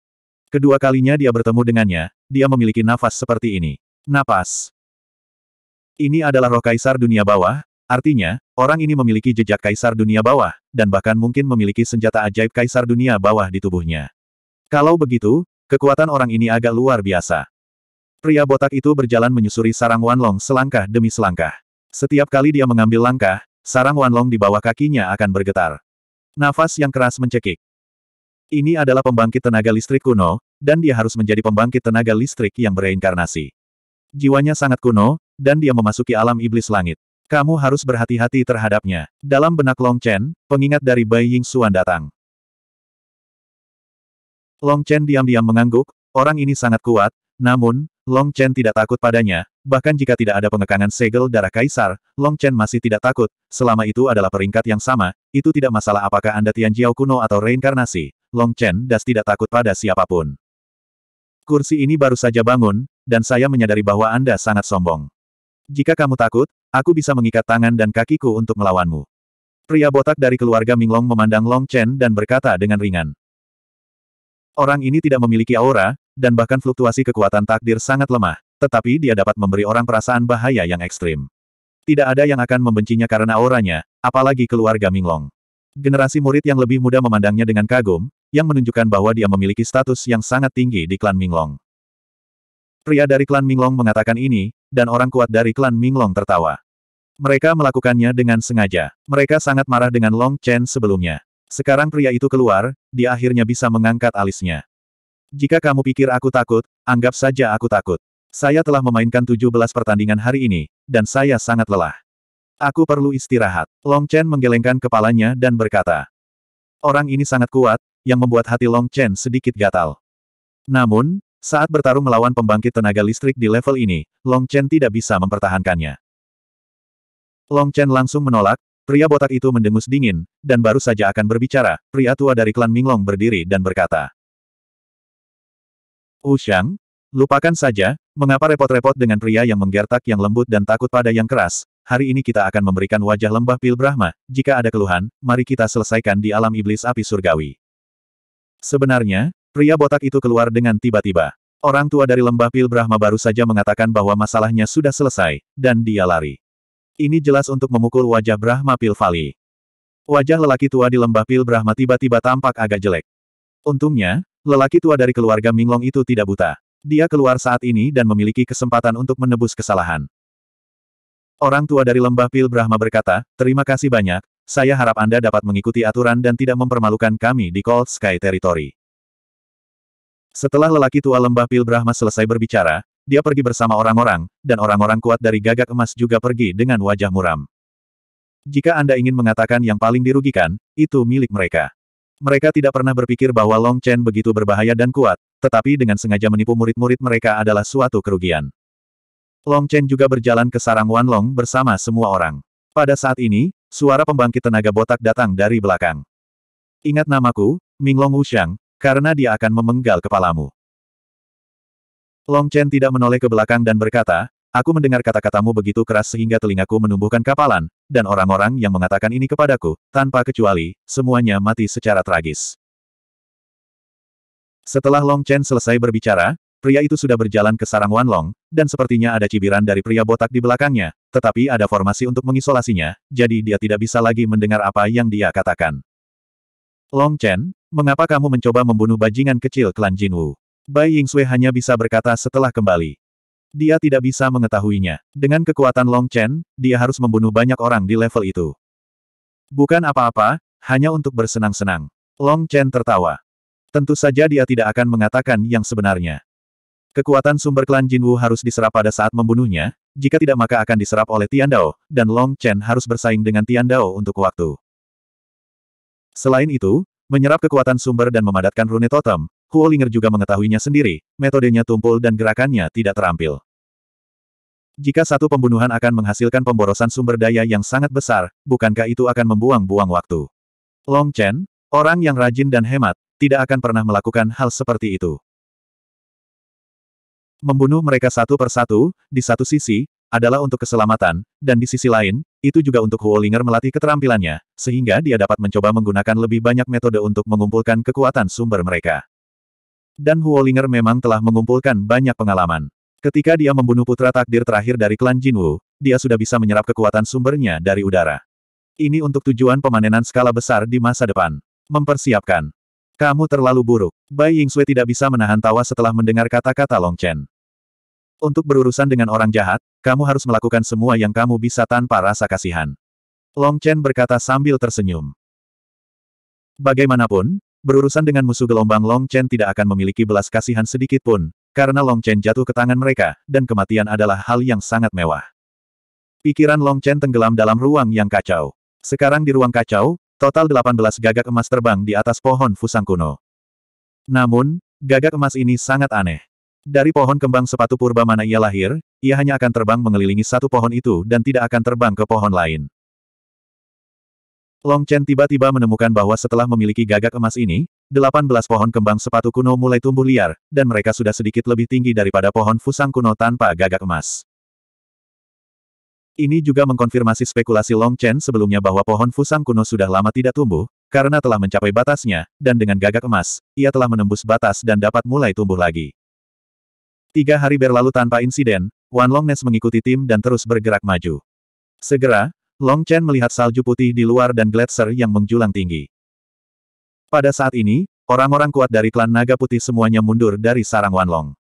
Kedua kalinya dia bertemu dengannya, dia memiliki nafas seperti ini. Napas. Ini adalah roh kaisar dunia bawah, artinya, orang ini memiliki jejak kaisar dunia bawah, dan bahkan mungkin memiliki senjata ajaib kaisar dunia bawah di tubuhnya. Kalau begitu, kekuatan orang ini agak luar biasa. Pria botak itu berjalan menyusuri sarang Wanlong selangkah demi selangkah. Setiap kali dia mengambil langkah, sarang Wanlong di bawah kakinya akan bergetar. Nafas yang keras mencekik. Ini adalah pembangkit tenaga listrik kuno, dan dia harus menjadi pembangkit tenaga listrik yang bereinkarnasi. Jiwanya sangat kuno, dan dia memasuki alam iblis langit. Kamu harus berhati-hati terhadapnya. Dalam benak Long Chen, pengingat dari Bai Ying Xuan datang. Long Chen diam-diam mengangguk, orang ini sangat kuat, namun, Long Chen tidak takut padanya, bahkan jika tidak ada pengekangan segel darah kaisar, Long Chen masih tidak takut, selama itu adalah peringkat yang sama, itu tidak masalah apakah Anda Tianjiao kuno atau reinkarnasi, Long Chen das tidak takut pada siapapun. Kursi ini baru saja bangun, dan saya menyadari bahwa Anda sangat sombong. Jika kamu takut, aku bisa mengikat tangan dan kakiku untuk melawanmu. Pria botak dari keluarga Minglong memandang Long Chen dan berkata dengan ringan. Orang ini tidak memiliki aura, dan bahkan fluktuasi kekuatan takdir sangat lemah, tetapi dia dapat memberi orang perasaan bahaya yang ekstrim. Tidak ada yang akan membencinya karena auranya, apalagi keluarga Minglong. Generasi murid yang lebih muda memandangnya dengan kagum, yang menunjukkan bahwa dia memiliki status yang sangat tinggi di klan Minglong. Pria dari klan Minglong mengatakan ini, dan orang kuat dari klan Minglong tertawa. Mereka melakukannya dengan sengaja. Mereka sangat marah dengan Long Chen sebelumnya. Sekarang pria itu keluar, dia akhirnya bisa mengangkat alisnya. Jika kamu pikir aku takut, anggap saja aku takut. Saya telah memainkan 17 pertandingan hari ini, dan saya sangat lelah. Aku perlu istirahat. Long Chen menggelengkan kepalanya dan berkata. Orang ini sangat kuat, yang membuat hati Long Chen sedikit gatal. Namun, saat bertarung melawan pembangkit tenaga listrik di level ini, Long Chen tidak bisa mempertahankannya. Long Chen langsung menolak, pria botak itu mendengus dingin, dan baru saja akan berbicara, pria tua dari klan Minglong berdiri dan berkata. Ushang, lupakan saja, mengapa repot-repot dengan pria yang menggertak yang lembut dan takut pada yang keras, hari ini kita akan memberikan wajah lembah pil Brahma, jika ada keluhan, mari kita selesaikan di alam iblis api surgawi. Sebenarnya, pria botak itu keluar dengan tiba-tiba. Orang tua dari lembah pil Brahma baru saja mengatakan bahwa masalahnya sudah selesai, dan dia lari. Ini jelas untuk memukul wajah Brahma Pil Vali. Wajah lelaki tua di lembah Pil Brahma tiba-tiba tampak agak jelek. Untungnya, Lelaki tua dari keluarga Minglong itu tidak buta. Dia keluar saat ini dan memiliki kesempatan untuk menebus kesalahan. Orang tua dari lembah Pil Brahma berkata, terima kasih banyak, saya harap Anda dapat mengikuti aturan dan tidak mempermalukan kami di Cold Sky Territory. Setelah lelaki tua lembah Pil Brahma selesai berbicara, dia pergi bersama orang-orang, dan orang-orang kuat dari gagak emas juga pergi dengan wajah muram. Jika Anda ingin mengatakan yang paling dirugikan, itu milik mereka. Mereka tidak pernah berpikir bahwa Long Chen begitu berbahaya dan kuat, tetapi dengan sengaja menipu murid-murid mereka adalah suatu kerugian. Long Chen juga berjalan ke sarang Wan Long bersama semua orang. Pada saat ini, suara pembangkit tenaga botak datang dari belakang. Ingat namaku, Ming Long Wuxiang, karena dia akan memenggal kepalamu. Long Chen tidak menoleh ke belakang dan berkata, Aku mendengar kata-katamu begitu keras sehingga telingaku menumbuhkan kapalan, dan orang-orang yang mengatakan ini kepadaku, tanpa kecuali, semuanya mati secara tragis. Setelah Long Chen selesai berbicara, pria itu sudah berjalan ke sarang Wan Long, dan sepertinya ada cibiran dari pria botak di belakangnya, tetapi ada formasi untuk mengisolasinya, jadi dia tidak bisa lagi mendengar apa yang dia katakan. Long Chen, mengapa kamu mencoba membunuh bajingan kecil klan Jinwu? Bai Ying Sui hanya bisa berkata setelah kembali. Dia tidak bisa mengetahuinya. Dengan kekuatan Long Chen, dia harus membunuh banyak orang di level itu. Bukan apa-apa, hanya untuk bersenang-senang. Long Chen tertawa. Tentu saja dia tidak akan mengatakan yang sebenarnya. Kekuatan sumber klan Jinwu harus diserap pada saat membunuhnya, jika tidak maka akan diserap oleh Tian Dao, dan Long Chen harus bersaing dengan Tian Dao untuk waktu. Selain itu, menyerap kekuatan sumber dan memadatkan rune totem, Huolinger juga mengetahuinya sendiri, metodenya tumpul dan gerakannya tidak terampil. Jika satu pembunuhan akan menghasilkan pemborosan sumber daya yang sangat besar, bukankah itu akan membuang-buang waktu? Long Chen, orang yang rajin dan hemat, tidak akan pernah melakukan hal seperti itu. Membunuh mereka satu persatu, di satu sisi, adalah untuk keselamatan, dan di sisi lain, itu juga untuk Huolinger melatih keterampilannya, sehingga dia dapat mencoba menggunakan lebih banyak metode untuk mengumpulkan kekuatan sumber mereka dan Huolinger memang telah mengumpulkan banyak pengalaman. Ketika dia membunuh putra takdir terakhir dari klan Jinwu, dia sudah bisa menyerap kekuatan sumbernya dari udara. Ini untuk tujuan pemanenan skala besar di masa depan. Mempersiapkan. Kamu terlalu buruk. Bai Yingsui tidak bisa menahan tawa setelah mendengar kata-kata Long Chen. Untuk berurusan dengan orang jahat, kamu harus melakukan semua yang kamu bisa tanpa rasa kasihan. Long Chen berkata sambil tersenyum. Bagaimanapun, Berurusan dengan musuh gelombang Long Chen tidak akan memiliki belas kasihan sedikit pun, karena Long Chen jatuh ke tangan mereka, dan kematian adalah hal yang sangat mewah. Pikiran Long Chen tenggelam dalam ruang yang kacau. Sekarang di ruang kacau, total 18 gagak emas terbang di atas pohon fusang kuno. Namun, gagak emas ini sangat aneh. Dari pohon kembang sepatu purba mana ia lahir, ia hanya akan terbang mengelilingi satu pohon itu dan tidak akan terbang ke pohon lain. Long Chen tiba-tiba menemukan bahwa setelah memiliki gagak emas ini, 18 pohon kembang sepatu kuno mulai tumbuh liar, dan mereka sudah sedikit lebih tinggi daripada pohon fusang kuno tanpa gagak emas. Ini juga mengkonfirmasi spekulasi Long Chen sebelumnya bahwa pohon fusang kuno sudah lama tidak tumbuh, karena telah mencapai batasnya, dan dengan gagak emas, ia telah menembus batas dan dapat mulai tumbuh lagi. Tiga hari berlalu tanpa insiden, Wan Longnes mengikuti tim dan terus bergerak maju. Segera, Long Chen melihat salju putih di luar dan gletser yang menjulang tinggi. Pada saat ini, orang-orang kuat dari klan naga putih semuanya mundur dari sarang Wanlong.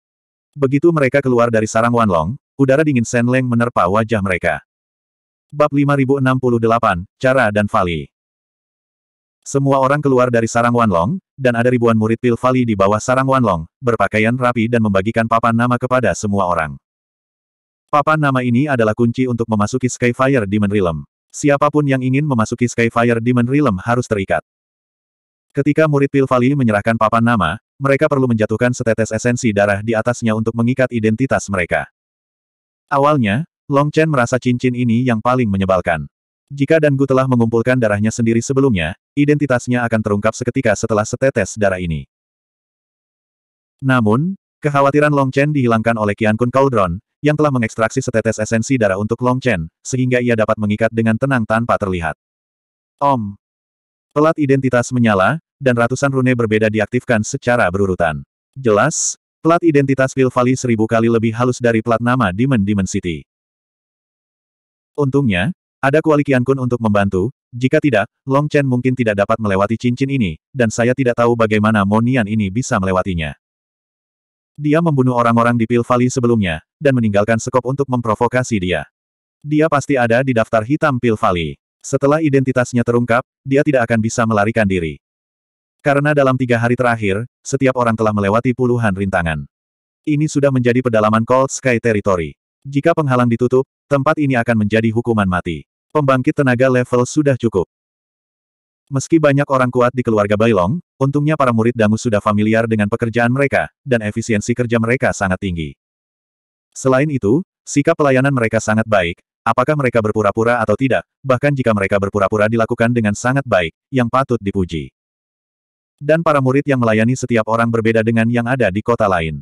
Begitu mereka keluar dari sarang Wanlong, udara dingin Leng menerpa wajah mereka. Bab 5068, Cara dan Vali Semua orang keluar dari sarang Wanlong, dan ada ribuan murid pil Vali di bawah sarang Wanlong, berpakaian rapi dan membagikan papan nama kepada semua orang. Papan nama ini adalah kunci untuk memasuki Skyfire di Menrilem. Siapapun yang ingin memasuki Skyfire Demon Realm harus terikat. Ketika murid Pilvali menyerahkan papan nama, mereka perlu menjatuhkan setetes esensi darah di atasnya untuk mengikat identitas mereka. Awalnya, Long Chen merasa cincin ini yang paling menyebalkan. Jika Gu telah mengumpulkan darahnya sendiri sebelumnya, identitasnya akan terungkap seketika setelah setetes darah ini. Namun, kekhawatiran Long Chen dihilangkan oleh Qian Kun Cauldron, yang telah mengekstraksi setetes esensi darah untuk Long Chen, sehingga ia dapat mengikat dengan tenang tanpa terlihat. Om. Pelat identitas menyala, dan ratusan rune berbeda diaktifkan secara berurutan. Jelas, pelat identitas Pil seribu kali lebih halus dari pelat nama Demon Demon City. Untungnya, ada kuali Kun untuk membantu, jika tidak, Long Chen mungkin tidak dapat melewati cincin ini, dan saya tidak tahu bagaimana Monian ini bisa melewatinya. Dia membunuh orang-orang di Pil Valley sebelumnya, dan meninggalkan Sekop untuk memprovokasi dia. Dia pasti ada di daftar hitam Pil Valley. Setelah identitasnya terungkap, dia tidak akan bisa melarikan diri. Karena dalam tiga hari terakhir, setiap orang telah melewati puluhan rintangan. Ini sudah menjadi pedalaman Cold Sky Territory. Jika penghalang ditutup, tempat ini akan menjadi hukuman mati. Pembangkit tenaga level sudah cukup. Meski banyak orang kuat di keluarga Bailong, Untungnya para murid Dangus sudah familiar dengan pekerjaan mereka, dan efisiensi kerja mereka sangat tinggi. Selain itu, sikap pelayanan mereka sangat baik, apakah mereka berpura-pura atau tidak, bahkan jika mereka berpura-pura dilakukan dengan sangat baik, yang patut dipuji. Dan para murid yang melayani setiap orang berbeda dengan yang ada di kota lain.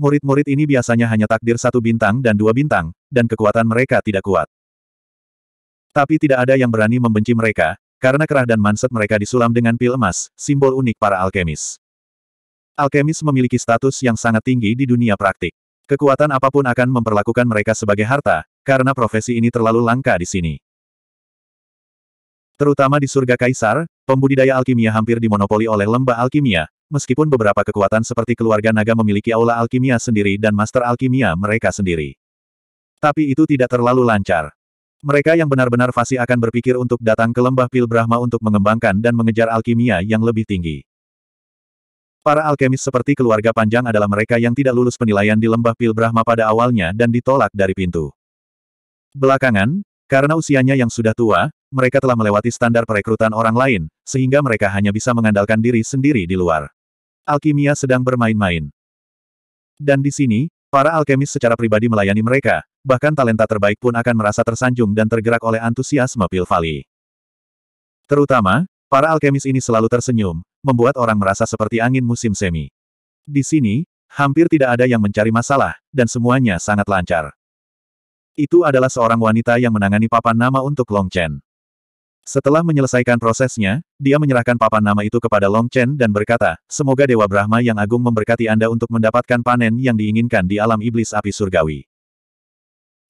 Murid-murid ini biasanya hanya takdir satu bintang dan dua bintang, dan kekuatan mereka tidak kuat. Tapi tidak ada yang berani membenci mereka, karena kerah dan manset mereka disulam dengan pil emas, simbol unik para alkemis. Alkemis memiliki status yang sangat tinggi di dunia praktik. Kekuatan apapun akan memperlakukan mereka sebagai harta, karena profesi ini terlalu langka di sini. Terutama di surga kaisar, pembudidaya alkimia hampir dimonopoli oleh lembah alkimia, meskipun beberapa kekuatan seperti keluarga naga memiliki aula alkimia sendiri dan master alkimia mereka sendiri. Tapi itu tidak terlalu lancar. Mereka yang benar-benar fasih akan berpikir untuk datang ke lembah Pil Brahma untuk mengembangkan dan mengejar alkimia yang lebih tinggi. Para alkemis seperti keluarga panjang adalah mereka yang tidak lulus penilaian di lembah Pil Brahma pada awalnya dan ditolak dari pintu. Belakangan, karena usianya yang sudah tua, mereka telah melewati standar perekrutan orang lain, sehingga mereka hanya bisa mengandalkan diri sendiri di luar. Alkimia sedang bermain-main. Dan di sini, para alkemis secara pribadi melayani mereka, bahkan talenta terbaik pun akan merasa tersanjung dan tergerak oleh antusiasme Pil Terutama, para alkemis ini selalu tersenyum, membuat orang merasa seperti angin musim semi. Di sini, hampir tidak ada yang mencari masalah, dan semuanya sangat lancar. Itu adalah seorang wanita yang menangani papan nama untuk Long Chen. Setelah menyelesaikan prosesnya, dia menyerahkan papan nama itu kepada Long Chen dan berkata, Semoga Dewa Brahma yang agung memberkati Anda untuk mendapatkan panen yang diinginkan di alam iblis api surgawi.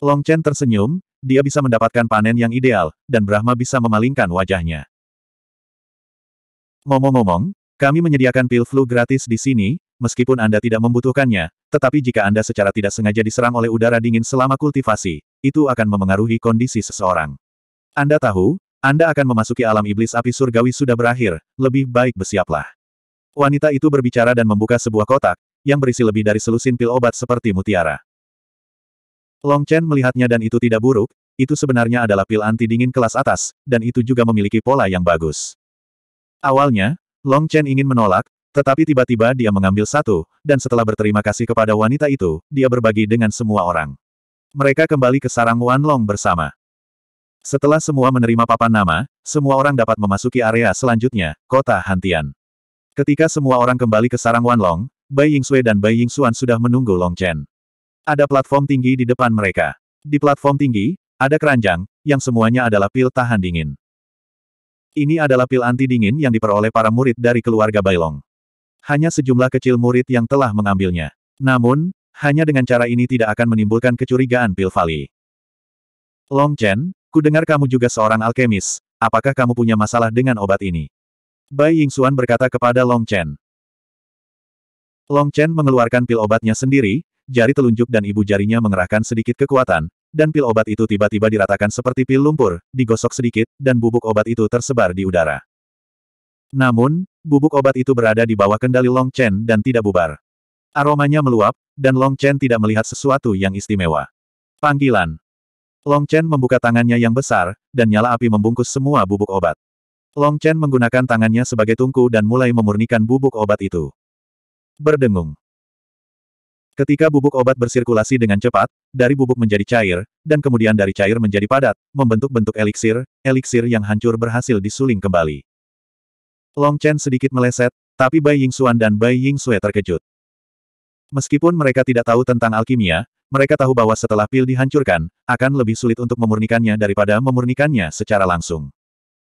Long Chen tersenyum, dia bisa mendapatkan panen yang ideal, dan Brahma bisa memalingkan wajahnya. Ngomong-ngomong, kami menyediakan pil flu gratis di sini, meskipun Anda tidak membutuhkannya, tetapi jika Anda secara tidak sengaja diserang oleh udara dingin selama kultivasi, itu akan memengaruhi kondisi seseorang. Anda tahu, Anda akan memasuki alam iblis api surgawi sudah berakhir, lebih baik bersiaplah. Wanita itu berbicara dan membuka sebuah kotak, yang berisi lebih dari selusin pil obat seperti mutiara. Long Chen melihatnya dan itu tidak buruk, itu sebenarnya adalah pil anti dingin kelas atas, dan itu juga memiliki pola yang bagus. Awalnya, Long Chen ingin menolak, tetapi tiba-tiba dia mengambil satu, dan setelah berterima kasih kepada wanita itu, dia berbagi dengan semua orang. Mereka kembali ke sarang Wan Long bersama. Setelah semua menerima papan nama, semua orang dapat memasuki area selanjutnya, kota Hantian. Ketika semua orang kembali ke sarang Wan Long, Bai Yingxue dan Bai Yingxuan sudah menunggu Long Chen. Ada platform tinggi di depan mereka. Di platform tinggi, ada keranjang, yang semuanya adalah pil tahan dingin. Ini adalah pil anti dingin yang diperoleh para murid dari keluarga Bailong. Hanya sejumlah kecil murid yang telah mengambilnya. Namun, hanya dengan cara ini tidak akan menimbulkan kecurigaan pil Vali. Long Chen, ku dengar kamu juga seorang alkemis, apakah kamu punya masalah dengan obat ini? Bai Ying Xuan berkata kepada Long Chen. Long Chen mengeluarkan pil obatnya sendiri, jari telunjuk dan ibu jarinya mengerahkan sedikit kekuatan, dan pil obat itu tiba-tiba diratakan seperti pil lumpur, digosok sedikit, dan bubuk obat itu tersebar di udara. Namun, bubuk obat itu berada di bawah kendali Long Chen dan tidak bubar. Aromanya meluap, dan Long Chen tidak melihat sesuatu yang istimewa. Panggilan. Long Chen membuka tangannya yang besar, dan nyala api membungkus semua bubuk obat. Long Chen menggunakan tangannya sebagai tungku dan mulai memurnikan bubuk obat itu. Berdengung. Ketika bubuk obat bersirkulasi dengan cepat, dari bubuk menjadi cair, dan kemudian dari cair menjadi padat, membentuk bentuk eliksir, eliksir yang hancur berhasil disuling kembali. Long Chen sedikit meleset, tapi Bai Ying Xuan dan Bai Ying Sue terkejut. Meskipun mereka tidak tahu tentang alkimia, mereka tahu bahwa setelah pil dihancurkan, akan lebih sulit untuk memurnikannya daripada memurnikannya secara langsung.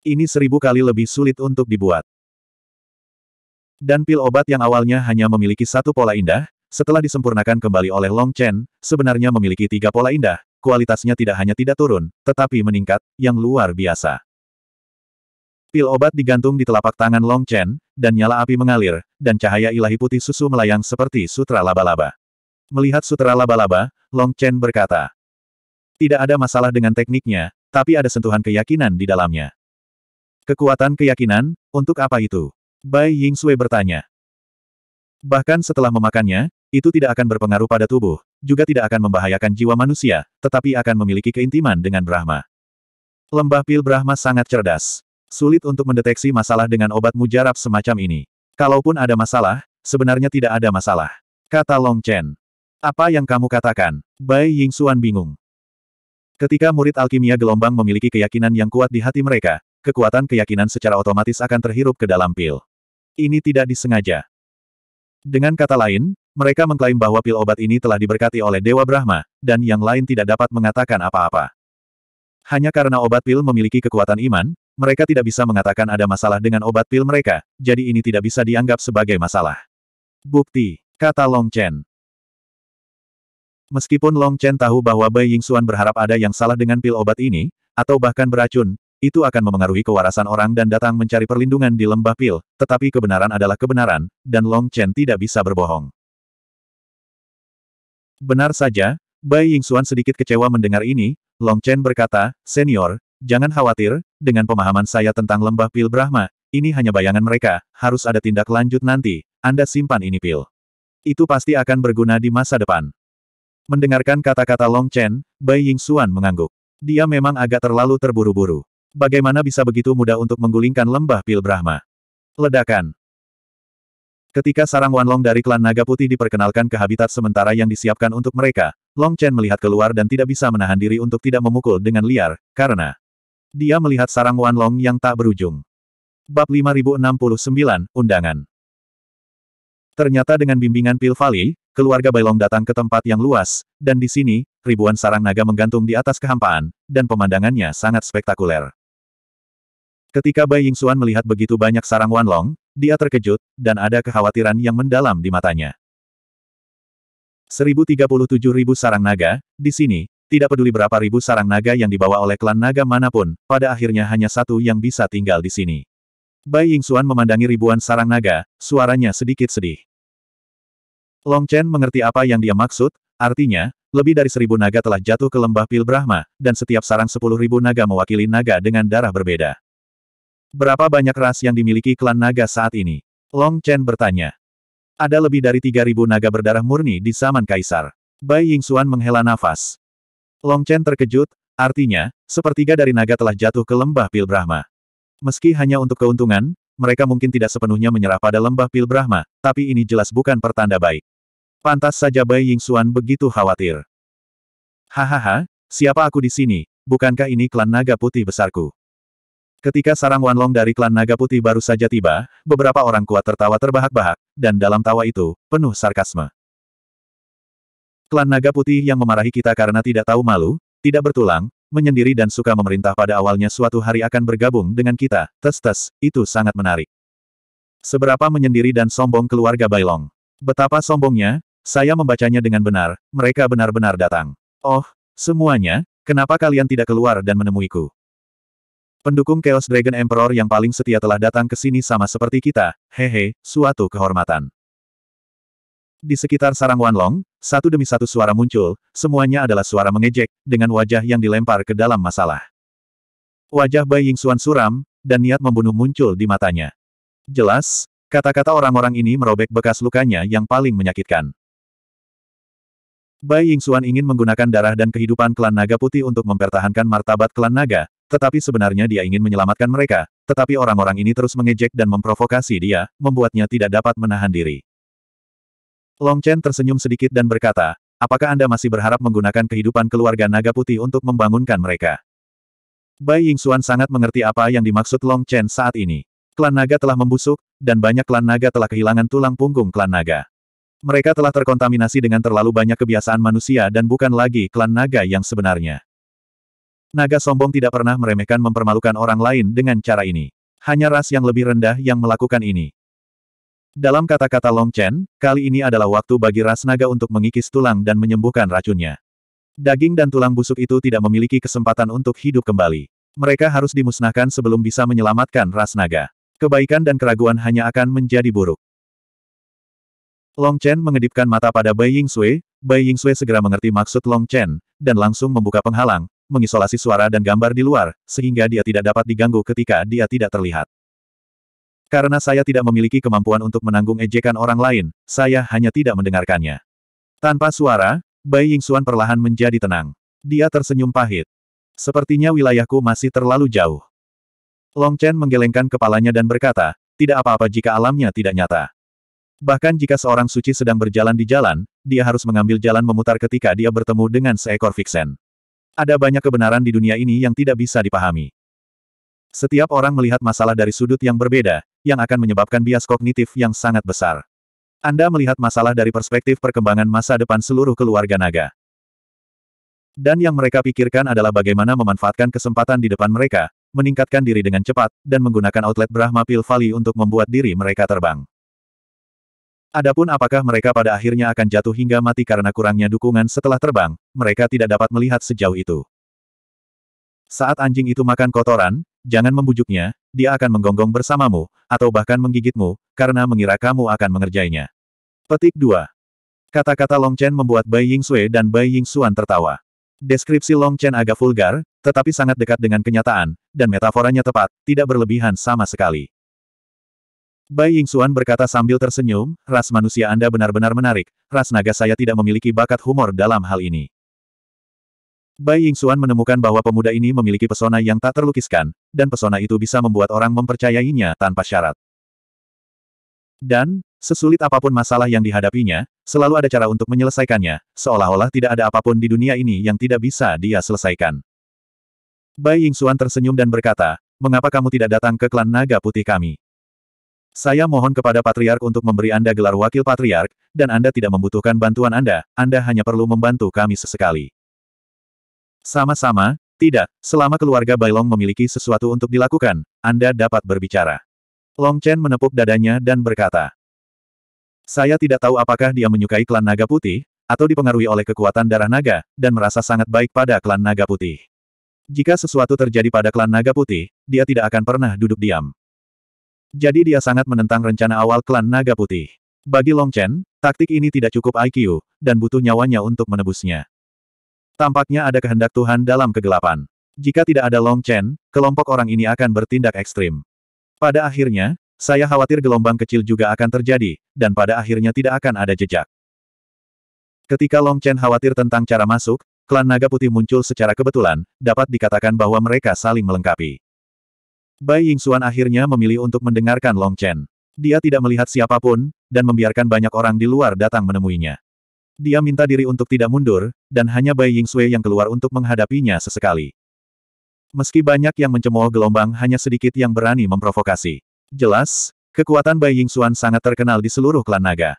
Ini seribu kali lebih sulit untuk dibuat. Dan pil obat yang awalnya hanya memiliki satu pola indah, setelah disempurnakan kembali oleh Long Chen, sebenarnya memiliki tiga pola indah, kualitasnya tidak hanya tidak turun, tetapi meningkat, yang luar biasa. Pil obat digantung di telapak tangan Long Chen, dan nyala api mengalir, dan cahaya ilahi putih susu melayang seperti sutra laba-laba. Melihat sutra laba-laba, Long Chen berkata, Tidak ada masalah dengan tekniknya, tapi ada sentuhan keyakinan di dalamnya. Kekuatan keyakinan, untuk apa itu? Bai Ying Sui bertanya. Bahkan setelah memakannya, itu tidak akan berpengaruh pada tubuh, juga tidak akan membahayakan jiwa manusia, tetapi akan memiliki keintiman dengan Brahma. Lembah pil Brahma sangat cerdas. Sulit untuk mendeteksi masalah dengan obat mujarab semacam ini. Kalaupun ada masalah, sebenarnya tidak ada masalah. Kata Long Chen. Apa yang kamu katakan? Bai Ying Xuan bingung. Ketika murid alkimia gelombang memiliki keyakinan yang kuat di hati mereka, kekuatan keyakinan secara otomatis akan terhirup ke dalam pil. Ini tidak disengaja. Dengan kata lain, mereka mengklaim bahwa pil obat ini telah diberkati oleh Dewa Brahma, dan yang lain tidak dapat mengatakan apa-apa. Hanya karena obat pil memiliki kekuatan iman, mereka tidak bisa mengatakan ada masalah dengan obat pil mereka, jadi ini tidak bisa dianggap sebagai masalah. Bukti, kata Long Chen. Meskipun Long Chen tahu bahwa Bai Xuan berharap ada yang salah dengan pil obat ini, atau bahkan beracun, itu akan memengaruhi kewarasan orang dan datang mencari perlindungan di lembah pil, tetapi kebenaran adalah kebenaran, dan Long Chen tidak bisa berbohong. Benar saja, Bai Yingxuan sedikit kecewa mendengar ini, Long Chen berkata, Senior, jangan khawatir, dengan pemahaman saya tentang lembah pil Brahma, ini hanya bayangan mereka, harus ada tindak lanjut nanti, Anda simpan ini pil. Itu pasti akan berguna di masa depan. Mendengarkan kata-kata Long Chen, Bai Yingxuan mengangguk. Dia memang agak terlalu terburu-buru. Bagaimana bisa begitu mudah untuk menggulingkan lembah pil Brahma? Ledakan. Ketika sarang Wanlong dari klan Naga Putih diperkenalkan ke habitat sementara yang disiapkan untuk mereka, Long Chen melihat keluar dan tidak bisa menahan diri untuk tidak memukul dengan liar, karena dia melihat sarang Wanlong yang tak berujung. Bab 5069, Undangan Ternyata dengan bimbingan Pil Valley, keluarga Bailong datang ke tempat yang luas, dan di sini, ribuan sarang naga menggantung di atas kehampaan, dan pemandangannya sangat spektakuler. Ketika Bai Yingxuan melihat begitu banyak sarang Wanlong, dia terkejut, dan ada kekhawatiran yang mendalam di matanya. 1037 ribu sarang naga, di sini, tidak peduli berapa ribu sarang naga yang dibawa oleh klan naga manapun, pada akhirnya hanya satu yang bisa tinggal di sini. Bai Ying Xuan memandangi ribuan sarang naga, suaranya sedikit sedih. Long Chen mengerti apa yang dia maksud, artinya, lebih dari seribu naga telah jatuh ke lembah Pil Brahma, dan setiap sarang sepuluh ribu naga mewakili naga dengan darah berbeda. Berapa banyak ras yang dimiliki klan naga saat ini? Long Chen bertanya. Ada lebih dari 3.000 naga berdarah murni di zaman kaisar. Bai Yingxuan menghela nafas. Long Chen terkejut, artinya, sepertiga dari naga telah jatuh ke lembah Pil Brahma. Meski hanya untuk keuntungan, mereka mungkin tidak sepenuhnya menyerah pada lembah Pil Brahma, tapi ini jelas bukan pertanda baik. Pantas saja Bai Yingxuan begitu khawatir. Hahaha, siapa aku di sini, bukankah ini klan naga putih besarku? Ketika sarang Wanlong dari klan Naga Putih baru saja tiba, beberapa orang kuat tertawa terbahak-bahak, dan dalam tawa itu, penuh sarkasme. Klan Naga Putih yang memarahi kita karena tidak tahu malu, tidak bertulang, menyendiri dan suka memerintah pada awalnya suatu hari akan bergabung dengan kita, tes-tes, itu sangat menarik. Seberapa menyendiri dan sombong keluarga Bailong. Betapa sombongnya, saya membacanya dengan benar, mereka benar-benar datang. Oh, semuanya, kenapa kalian tidak keluar dan menemuiku? Pendukung Chaos Dragon Emperor yang paling setia telah datang ke sini sama seperti kita, hehe, suatu kehormatan. Di sekitar sarang Wanlong, satu demi satu suara muncul, semuanya adalah suara mengejek, dengan wajah yang dilempar ke dalam masalah. Wajah Bai Ying Xuan suram, dan niat membunuh muncul di matanya. Jelas, kata-kata orang-orang ini merobek bekas lukanya yang paling menyakitkan. Bai Ying Xuan ingin menggunakan darah dan kehidupan klan naga putih untuk mempertahankan martabat klan naga, tetapi sebenarnya dia ingin menyelamatkan mereka, tetapi orang-orang ini terus mengejek dan memprovokasi dia, membuatnya tidak dapat menahan diri. Long Chen tersenyum sedikit dan berkata, apakah Anda masih berharap menggunakan kehidupan keluarga naga putih untuk membangunkan mereka? Bai Ying Xuan sangat mengerti apa yang dimaksud Long Chen saat ini. Klan naga telah membusuk, dan banyak klan naga telah kehilangan tulang punggung klan naga. Mereka telah terkontaminasi dengan terlalu banyak kebiasaan manusia dan bukan lagi klan naga yang sebenarnya. Naga sombong tidak pernah meremehkan mempermalukan orang lain dengan cara ini. Hanya ras yang lebih rendah yang melakukan ini. Dalam kata-kata Long Chen, kali ini adalah waktu bagi ras naga untuk mengikis tulang dan menyembuhkan racunnya. Daging dan tulang busuk itu tidak memiliki kesempatan untuk hidup kembali. Mereka harus dimusnahkan sebelum bisa menyelamatkan ras naga. Kebaikan dan keraguan hanya akan menjadi buruk. Long Chen mengedipkan mata pada Bai Yingxue. Bai Yingxue segera mengerti maksud Long Chen, dan langsung membuka penghalang, mengisolasi suara dan gambar di luar, sehingga dia tidak dapat diganggu ketika dia tidak terlihat. Karena saya tidak memiliki kemampuan untuk menanggung ejekan orang lain, saya hanya tidak mendengarkannya. Tanpa suara, Bai Ying Xuan perlahan menjadi tenang. Dia tersenyum pahit. Sepertinya wilayahku masih terlalu jauh. Long Chen menggelengkan kepalanya dan berkata, tidak apa-apa jika alamnya tidak nyata. Bahkan jika seorang suci sedang berjalan di jalan, dia harus mengambil jalan memutar ketika dia bertemu dengan seekor Vixen. Ada banyak kebenaran di dunia ini yang tidak bisa dipahami. Setiap orang melihat masalah dari sudut yang berbeda, yang akan menyebabkan bias kognitif yang sangat besar. Anda melihat masalah dari perspektif perkembangan masa depan seluruh keluarga naga. Dan yang mereka pikirkan adalah bagaimana memanfaatkan kesempatan di depan mereka, meningkatkan diri dengan cepat, dan menggunakan outlet Brahma Pil Valley untuk membuat diri mereka terbang. Adapun apakah mereka pada akhirnya akan jatuh hingga mati karena kurangnya dukungan setelah terbang, mereka tidak dapat melihat sejauh itu. Saat anjing itu makan kotoran, jangan membujuknya, dia akan menggonggong bersamamu, atau bahkan menggigitmu, karena mengira kamu akan mengerjainya. Petik 2. Kata-kata Long Chen membuat Bai Ying Yingxue dan Bai Ying Yingxuan tertawa. Deskripsi Long Chen agak vulgar, tetapi sangat dekat dengan kenyataan, dan metaforanya tepat, tidak berlebihan sama sekali. Bai Yingxuan berkata sambil tersenyum, ras manusia Anda benar-benar menarik, ras naga saya tidak memiliki bakat humor dalam hal ini. Bai Yingxuan menemukan bahwa pemuda ini memiliki pesona yang tak terlukiskan, dan pesona itu bisa membuat orang mempercayainya tanpa syarat. Dan, sesulit apapun masalah yang dihadapinya, selalu ada cara untuk menyelesaikannya, seolah-olah tidak ada apapun di dunia ini yang tidak bisa dia selesaikan. Bai Yingxuan tersenyum dan berkata, Mengapa kamu tidak datang ke klan naga putih kami? Saya mohon kepada Patriark untuk memberi Anda gelar Wakil Patriark, dan Anda tidak membutuhkan bantuan Anda, Anda hanya perlu membantu kami sesekali. Sama-sama, tidak, selama keluarga Bailong memiliki sesuatu untuk dilakukan, Anda dapat berbicara. Long Chen menepuk dadanya dan berkata, Saya tidak tahu apakah dia menyukai klan naga putih, atau dipengaruhi oleh kekuatan darah naga, dan merasa sangat baik pada klan naga putih. Jika sesuatu terjadi pada klan naga putih, dia tidak akan pernah duduk diam. Jadi dia sangat menentang rencana awal klan Naga Putih. Bagi Long Chen, taktik ini tidak cukup IQ, dan butuh nyawanya untuk menebusnya. Tampaknya ada kehendak Tuhan dalam kegelapan. Jika tidak ada Long Chen, kelompok orang ini akan bertindak ekstrim. Pada akhirnya, saya khawatir gelombang kecil juga akan terjadi, dan pada akhirnya tidak akan ada jejak. Ketika Long Chen khawatir tentang cara masuk, klan Naga Putih muncul secara kebetulan, dapat dikatakan bahwa mereka saling melengkapi. Bai Yingxuan akhirnya memilih untuk mendengarkan Long Chen. Dia tidak melihat siapapun, dan membiarkan banyak orang di luar datang menemuinya. Dia minta diri untuk tidak mundur, dan hanya Bai Yingxue yang keluar untuk menghadapinya sesekali. Meski banyak yang mencemooh gelombang hanya sedikit yang berani memprovokasi. Jelas, kekuatan Bai Yingxuan sangat terkenal di seluruh klan naga.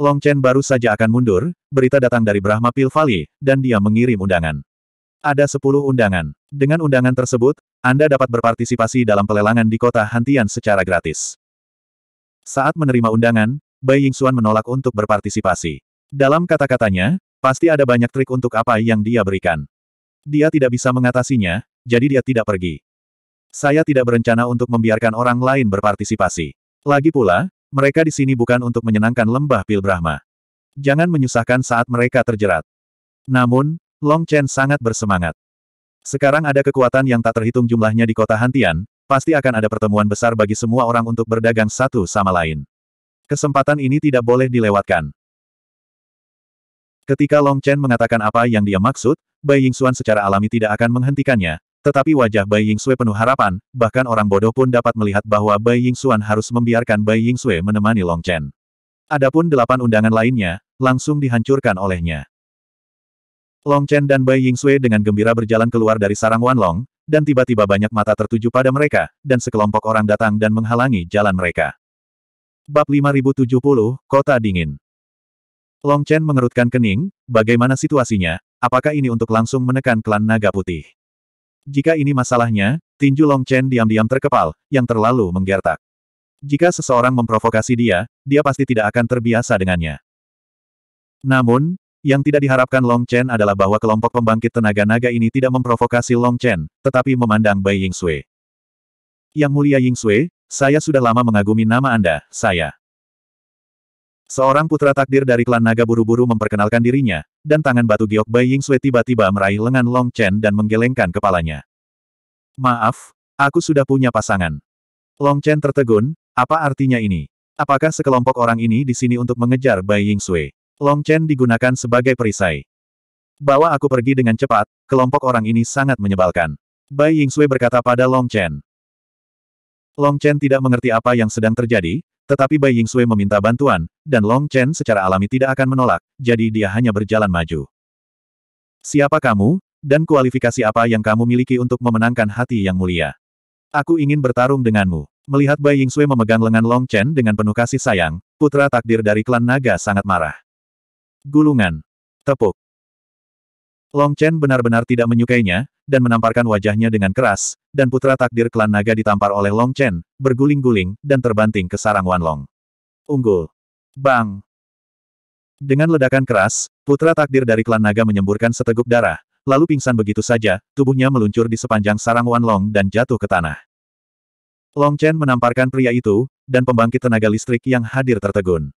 Long Chen baru saja akan mundur, berita datang dari Brahma Pil dan dia mengirim undangan. Ada 10 undangan. Dengan undangan tersebut, Anda dapat berpartisipasi dalam pelelangan di kota Hantian secara gratis. Saat menerima undangan, Bai Yingxuan menolak untuk berpartisipasi. Dalam kata-katanya, pasti ada banyak trik untuk apa yang dia berikan. Dia tidak bisa mengatasinya, jadi dia tidak pergi. Saya tidak berencana untuk membiarkan orang lain berpartisipasi. Lagi pula, mereka di sini bukan untuk menyenangkan lembah Pil Brahma. Jangan menyusahkan saat mereka terjerat. Namun, Long Chen sangat bersemangat. Sekarang ada kekuatan yang tak terhitung jumlahnya di kota Hantian, pasti akan ada pertemuan besar bagi semua orang untuk berdagang satu sama lain. Kesempatan ini tidak boleh dilewatkan. Ketika Long Chen mengatakan apa yang dia maksud, Bai Ying Xuan secara alami tidak akan menghentikannya, tetapi wajah Bai Ying Xue penuh harapan, bahkan orang bodoh pun dapat melihat bahwa Bai Ying Xuan harus membiarkan Bai Ying Xue menemani Long Chen. Adapun delapan undangan lainnya, langsung dihancurkan olehnya. Long Chen dan Bai Ying Sui dengan gembira berjalan keluar dari sarang Wanlong, dan tiba-tiba banyak mata tertuju pada mereka, dan sekelompok orang datang dan menghalangi jalan mereka. Bab 5070, Kota Dingin Long Chen mengerutkan kening, bagaimana situasinya, apakah ini untuk langsung menekan klan naga putih? Jika ini masalahnya, tinju Long Chen diam-diam terkepal, yang terlalu menggertak. Jika seseorang memprovokasi dia, dia pasti tidak akan terbiasa dengannya. Namun, yang tidak diharapkan Long Chen adalah bahwa kelompok pembangkit tenaga naga ini tidak memprovokasi Long Chen, tetapi memandang Bai Ying Sui. Yang mulia Ying Sui, saya sudah lama mengagumi nama Anda, saya. Seorang putra takdir dari klan naga buru-buru memperkenalkan dirinya, dan tangan batu giok Bai Ying Sui tiba-tiba meraih lengan Long Chen dan menggelengkan kepalanya. Maaf, aku sudah punya pasangan. Long Chen tertegun, apa artinya ini? Apakah sekelompok orang ini di sini untuk mengejar Bai Ying Sui? Long Chen digunakan sebagai perisai. Bawa aku pergi dengan cepat, kelompok orang ini sangat menyebalkan. Bai Yingxue berkata pada Long Chen. Long Chen tidak mengerti apa yang sedang terjadi, tetapi Bai Yingxue meminta bantuan, dan Long Chen secara alami tidak akan menolak, jadi dia hanya berjalan maju. Siapa kamu, dan kualifikasi apa yang kamu miliki untuk memenangkan hati yang mulia? Aku ingin bertarung denganmu. Melihat Bai Yingxue memegang lengan Long Chen dengan penuh kasih sayang, putra takdir dari klan naga sangat marah. Gulungan. Tepuk. Long Chen benar-benar tidak menyukainya, dan menamparkan wajahnya dengan keras, dan putra takdir klan naga ditampar oleh Long Chen, berguling-guling, dan terbanting ke sarang Wan Long. Unggul. Bang! Dengan ledakan keras, putra takdir dari klan naga menyemburkan seteguk darah, lalu pingsan begitu saja, tubuhnya meluncur di sepanjang sarang Wan Long dan jatuh ke tanah. Long Chen menamparkan pria itu, dan pembangkit tenaga listrik yang hadir tertegun.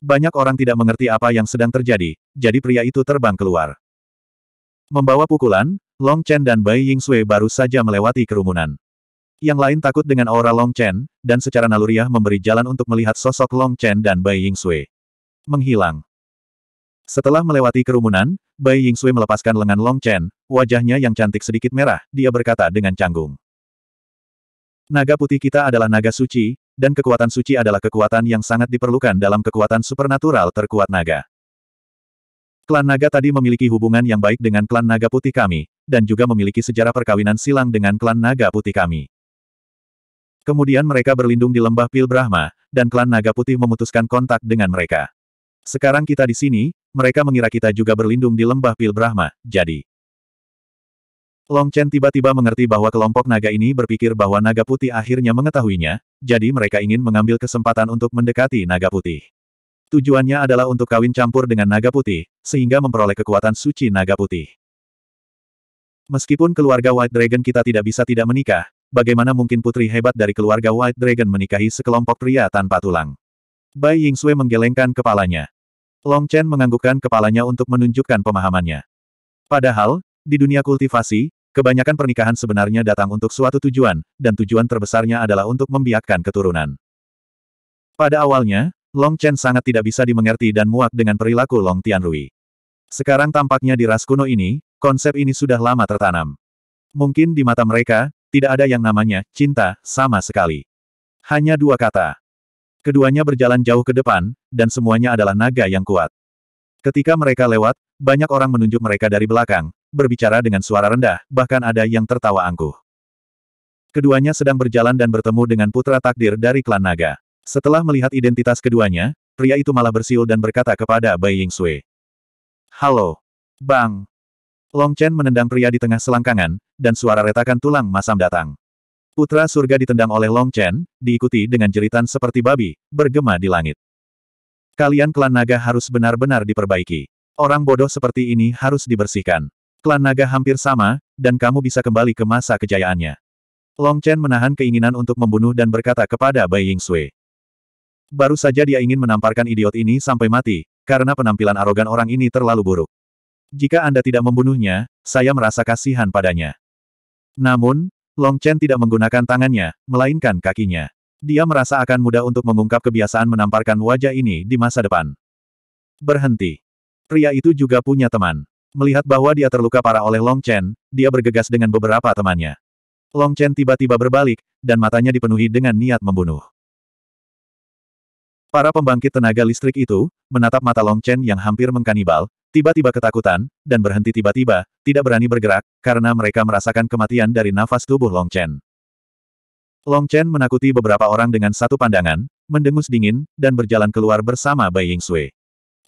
Banyak orang tidak mengerti apa yang sedang terjadi, jadi pria itu terbang keluar. Membawa pukulan, Long Chen dan Bai Ying Sui baru saja melewati kerumunan. Yang lain takut dengan aura Long Chen, dan secara naluriah memberi jalan untuk melihat sosok Long Chen dan Bai Ying Sui. Menghilang. Setelah melewati kerumunan, Bai Ying Sui melepaskan lengan Long Chen, wajahnya yang cantik sedikit merah, dia berkata dengan canggung. Naga putih kita adalah naga suci, dan kekuatan suci adalah kekuatan yang sangat diperlukan dalam kekuatan supernatural terkuat naga. Klan naga tadi memiliki hubungan yang baik dengan klan naga putih kami, dan juga memiliki sejarah perkawinan silang dengan klan naga putih kami. Kemudian mereka berlindung di lembah Pil Brahma, dan klan naga putih memutuskan kontak dengan mereka. Sekarang kita di sini, mereka mengira kita juga berlindung di lembah Pil Brahma, jadi... Long Chen tiba-tiba mengerti bahwa kelompok naga ini berpikir bahwa naga putih akhirnya mengetahuinya, jadi mereka ingin mengambil kesempatan untuk mendekati naga putih. Tujuannya adalah untuk kawin campur dengan naga putih, sehingga memperoleh kekuatan suci naga putih. Meskipun keluarga White Dragon kita tidak bisa tidak menikah, bagaimana mungkin putri hebat dari keluarga White Dragon menikahi sekelompok pria tanpa tulang? Bai Ying Sui menggelengkan kepalanya. Long Chen menganggukkan kepalanya untuk menunjukkan pemahamannya. Padahal, di dunia kultivasi, Kebanyakan pernikahan sebenarnya datang untuk suatu tujuan, dan tujuan terbesarnya adalah untuk membiakkan keturunan. Pada awalnya, Long Chen sangat tidak bisa dimengerti dan muak dengan perilaku Long Tianrui. Sekarang tampaknya di ras kuno ini, konsep ini sudah lama tertanam. Mungkin di mata mereka, tidak ada yang namanya cinta sama sekali. Hanya dua kata. Keduanya berjalan jauh ke depan, dan semuanya adalah naga yang kuat. Ketika mereka lewat, banyak orang menunjuk mereka dari belakang, berbicara dengan suara rendah, bahkan ada yang tertawa angkuh. Keduanya sedang berjalan dan bertemu dengan putra takdir dari klan naga. Setelah melihat identitas keduanya, pria itu malah bersiul dan berkata kepada Bai Ying Sui. Halo. Bang. Long Chen menendang pria di tengah selangkangan, dan suara retakan tulang masam datang. Putra surga ditendang oleh Long Chen, diikuti dengan jeritan seperti babi, bergema di langit. Kalian klan naga harus benar-benar diperbaiki. Orang bodoh seperti ini harus dibersihkan. Klan naga hampir sama, dan kamu bisa kembali ke masa kejayaannya. Long Chen menahan keinginan untuk membunuh dan berkata kepada Bai Ying Sui. Baru saja dia ingin menamparkan idiot ini sampai mati, karena penampilan arogan orang ini terlalu buruk. Jika Anda tidak membunuhnya, saya merasa kasihan padanya. Namun, Long Chen tidak menggunakan tangannya, melainkan kakinya. Dia merasa akan mudah untuk mengungkap kebiasaan menamparkan wajah ini di masa depan. Berhenti. Pria itu juga punya teman. Melihat bahwa dia terluka parah oleh Long Chen, dia bergegas dengan beberapa temannya. Long Chen tiba-tiba berbalik, dan matanya dipenuhi dengan niat membunuh. Para pembangkit tenaga listrik itu, menatap mata Long Chen yang hampir mengkanibal, tiba-tiba ketakutan, dan berhenti tiba-tiba, tidak berani bergerak, karena mereka merasakan kematian dari nafas tubuh Long Chen. Long Chen menakuti beberapa orang dengan satu pandangan, mendengus dingin, dan berjalan keluar bersama Bai Ying Sui.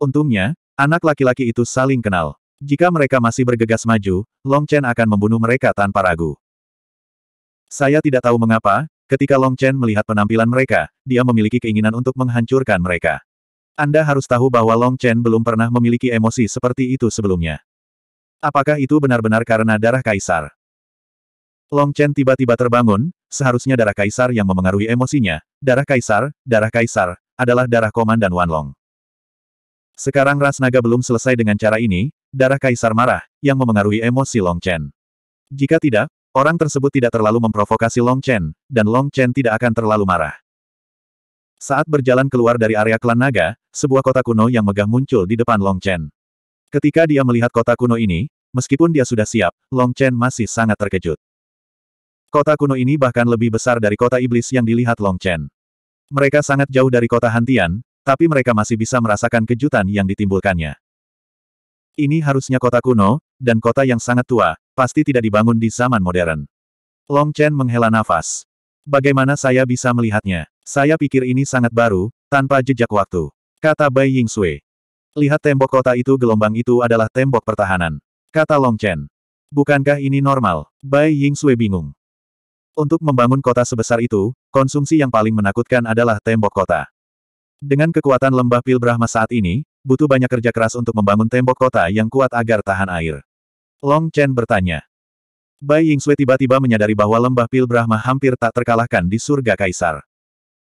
Untungnya, anak laki-laki itu saling kenal. Jika mereka masih bergegas maju, Long Chen akan membunuh mereka tanpa ragu. Saya tidak tahu mengapa, ketika Long Chen melihat penampilan mereka, dia memiliki keinginan untuk menghancurkan mereka. Anda harus tahu bahwa Long Chen belum pernah memiliki emosi seperti itu sebelumnya. Apakah itu benar-benar karena darah kaisar? Long Chen tiba-tiba terbangun, seharusnya darah kaisar yang memengaruhi emosinya. Darah kaisar, darah kaisar, adalah darah komandan Wanlong. Sekarang ras naga belum selesai dengan cara ini, darah kaisar marah, yang memengaruhi emosi Long Chen. Jika tidak, orang tersebut tidak terlalu memprovokasi Long Chen, dan Long Chen tidak akan terlalu marah. Saat berjalan keluar dari area klan naga, sebuah kota kuno yang megah muncul di depan Long Chen. Ketika dia melihat kota kuno ini, meskipun dia sudah siap, Long Chen masih sangat terkejut. Kota kuno ini bahkan lebih besar dari kota iblis yang dilihat Long Chen. Mereka sangat jauh dari kota Hantian, tapi mereka masih bisa merasakan kejutan yang ditimbulkannya. Ini harusnya kota kuno, dan kota yang sangat tua, pasti tidak dibangun di zaman modern. Long Chen menghela nafas. Bagaimana saya bisa melihatnya? Saya pikir ini sangat baru, tanpa jejak waktu. Kata Bai Ying Sui. Lihat tembok kota itu gelombang itu adalah tembok pertahanan. Kata Long Chen. Bukankah ini normal? Bai Ying Sui bingung. Untuk membangun kota sebesar itu, konsumsi yang paling menakutkan adalah tembok kota. Dengan kekuatan lembah pil Brahma saat ini, butuh banyak kerja keras untuk membangun tembok kota yang kuat agar tahan air. Long Chen bertanya. Bai Yingxue tiba-tiba menyadari bahwa lembah Pil Brahma hampir tak terkalahkan di surga kaisar.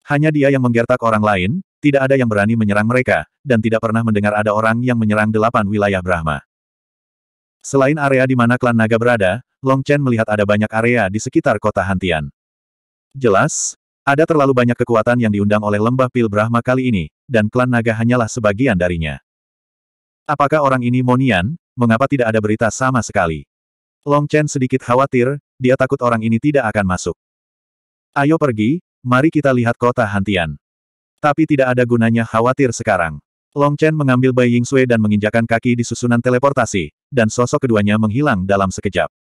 Hanya dia yang menggertak orang lain, tidak ada yang berani menyerang mereka, dan tidak pernah mendengar ada orang yang menyerang delapan wilayah Brahma. Selain area di mana klan naga berada, Long Chen melihat ada banyak area di sekitar kota Hantian. Jelas, ada terlalu banyak kekuatan yang diundang oleh lembah Pil Brahma kali ini, dan klan naga hanyalah sebagian darinya. Apakah orang ini Monian? Mengapa tidak ada berita sama sekali? Long Chen sedikit khawatir, dia takut orang ini tidak akan masuk. Ayo pergi, mari kita lihat kota Hantian. Tapi tidak ada gunanya khawatir sekarang. Long Chen mengambil Bai Ying Sui dan menginjakan kaki di susunan teleportasi, dan sosok keduanya menghilang dalam sekejap.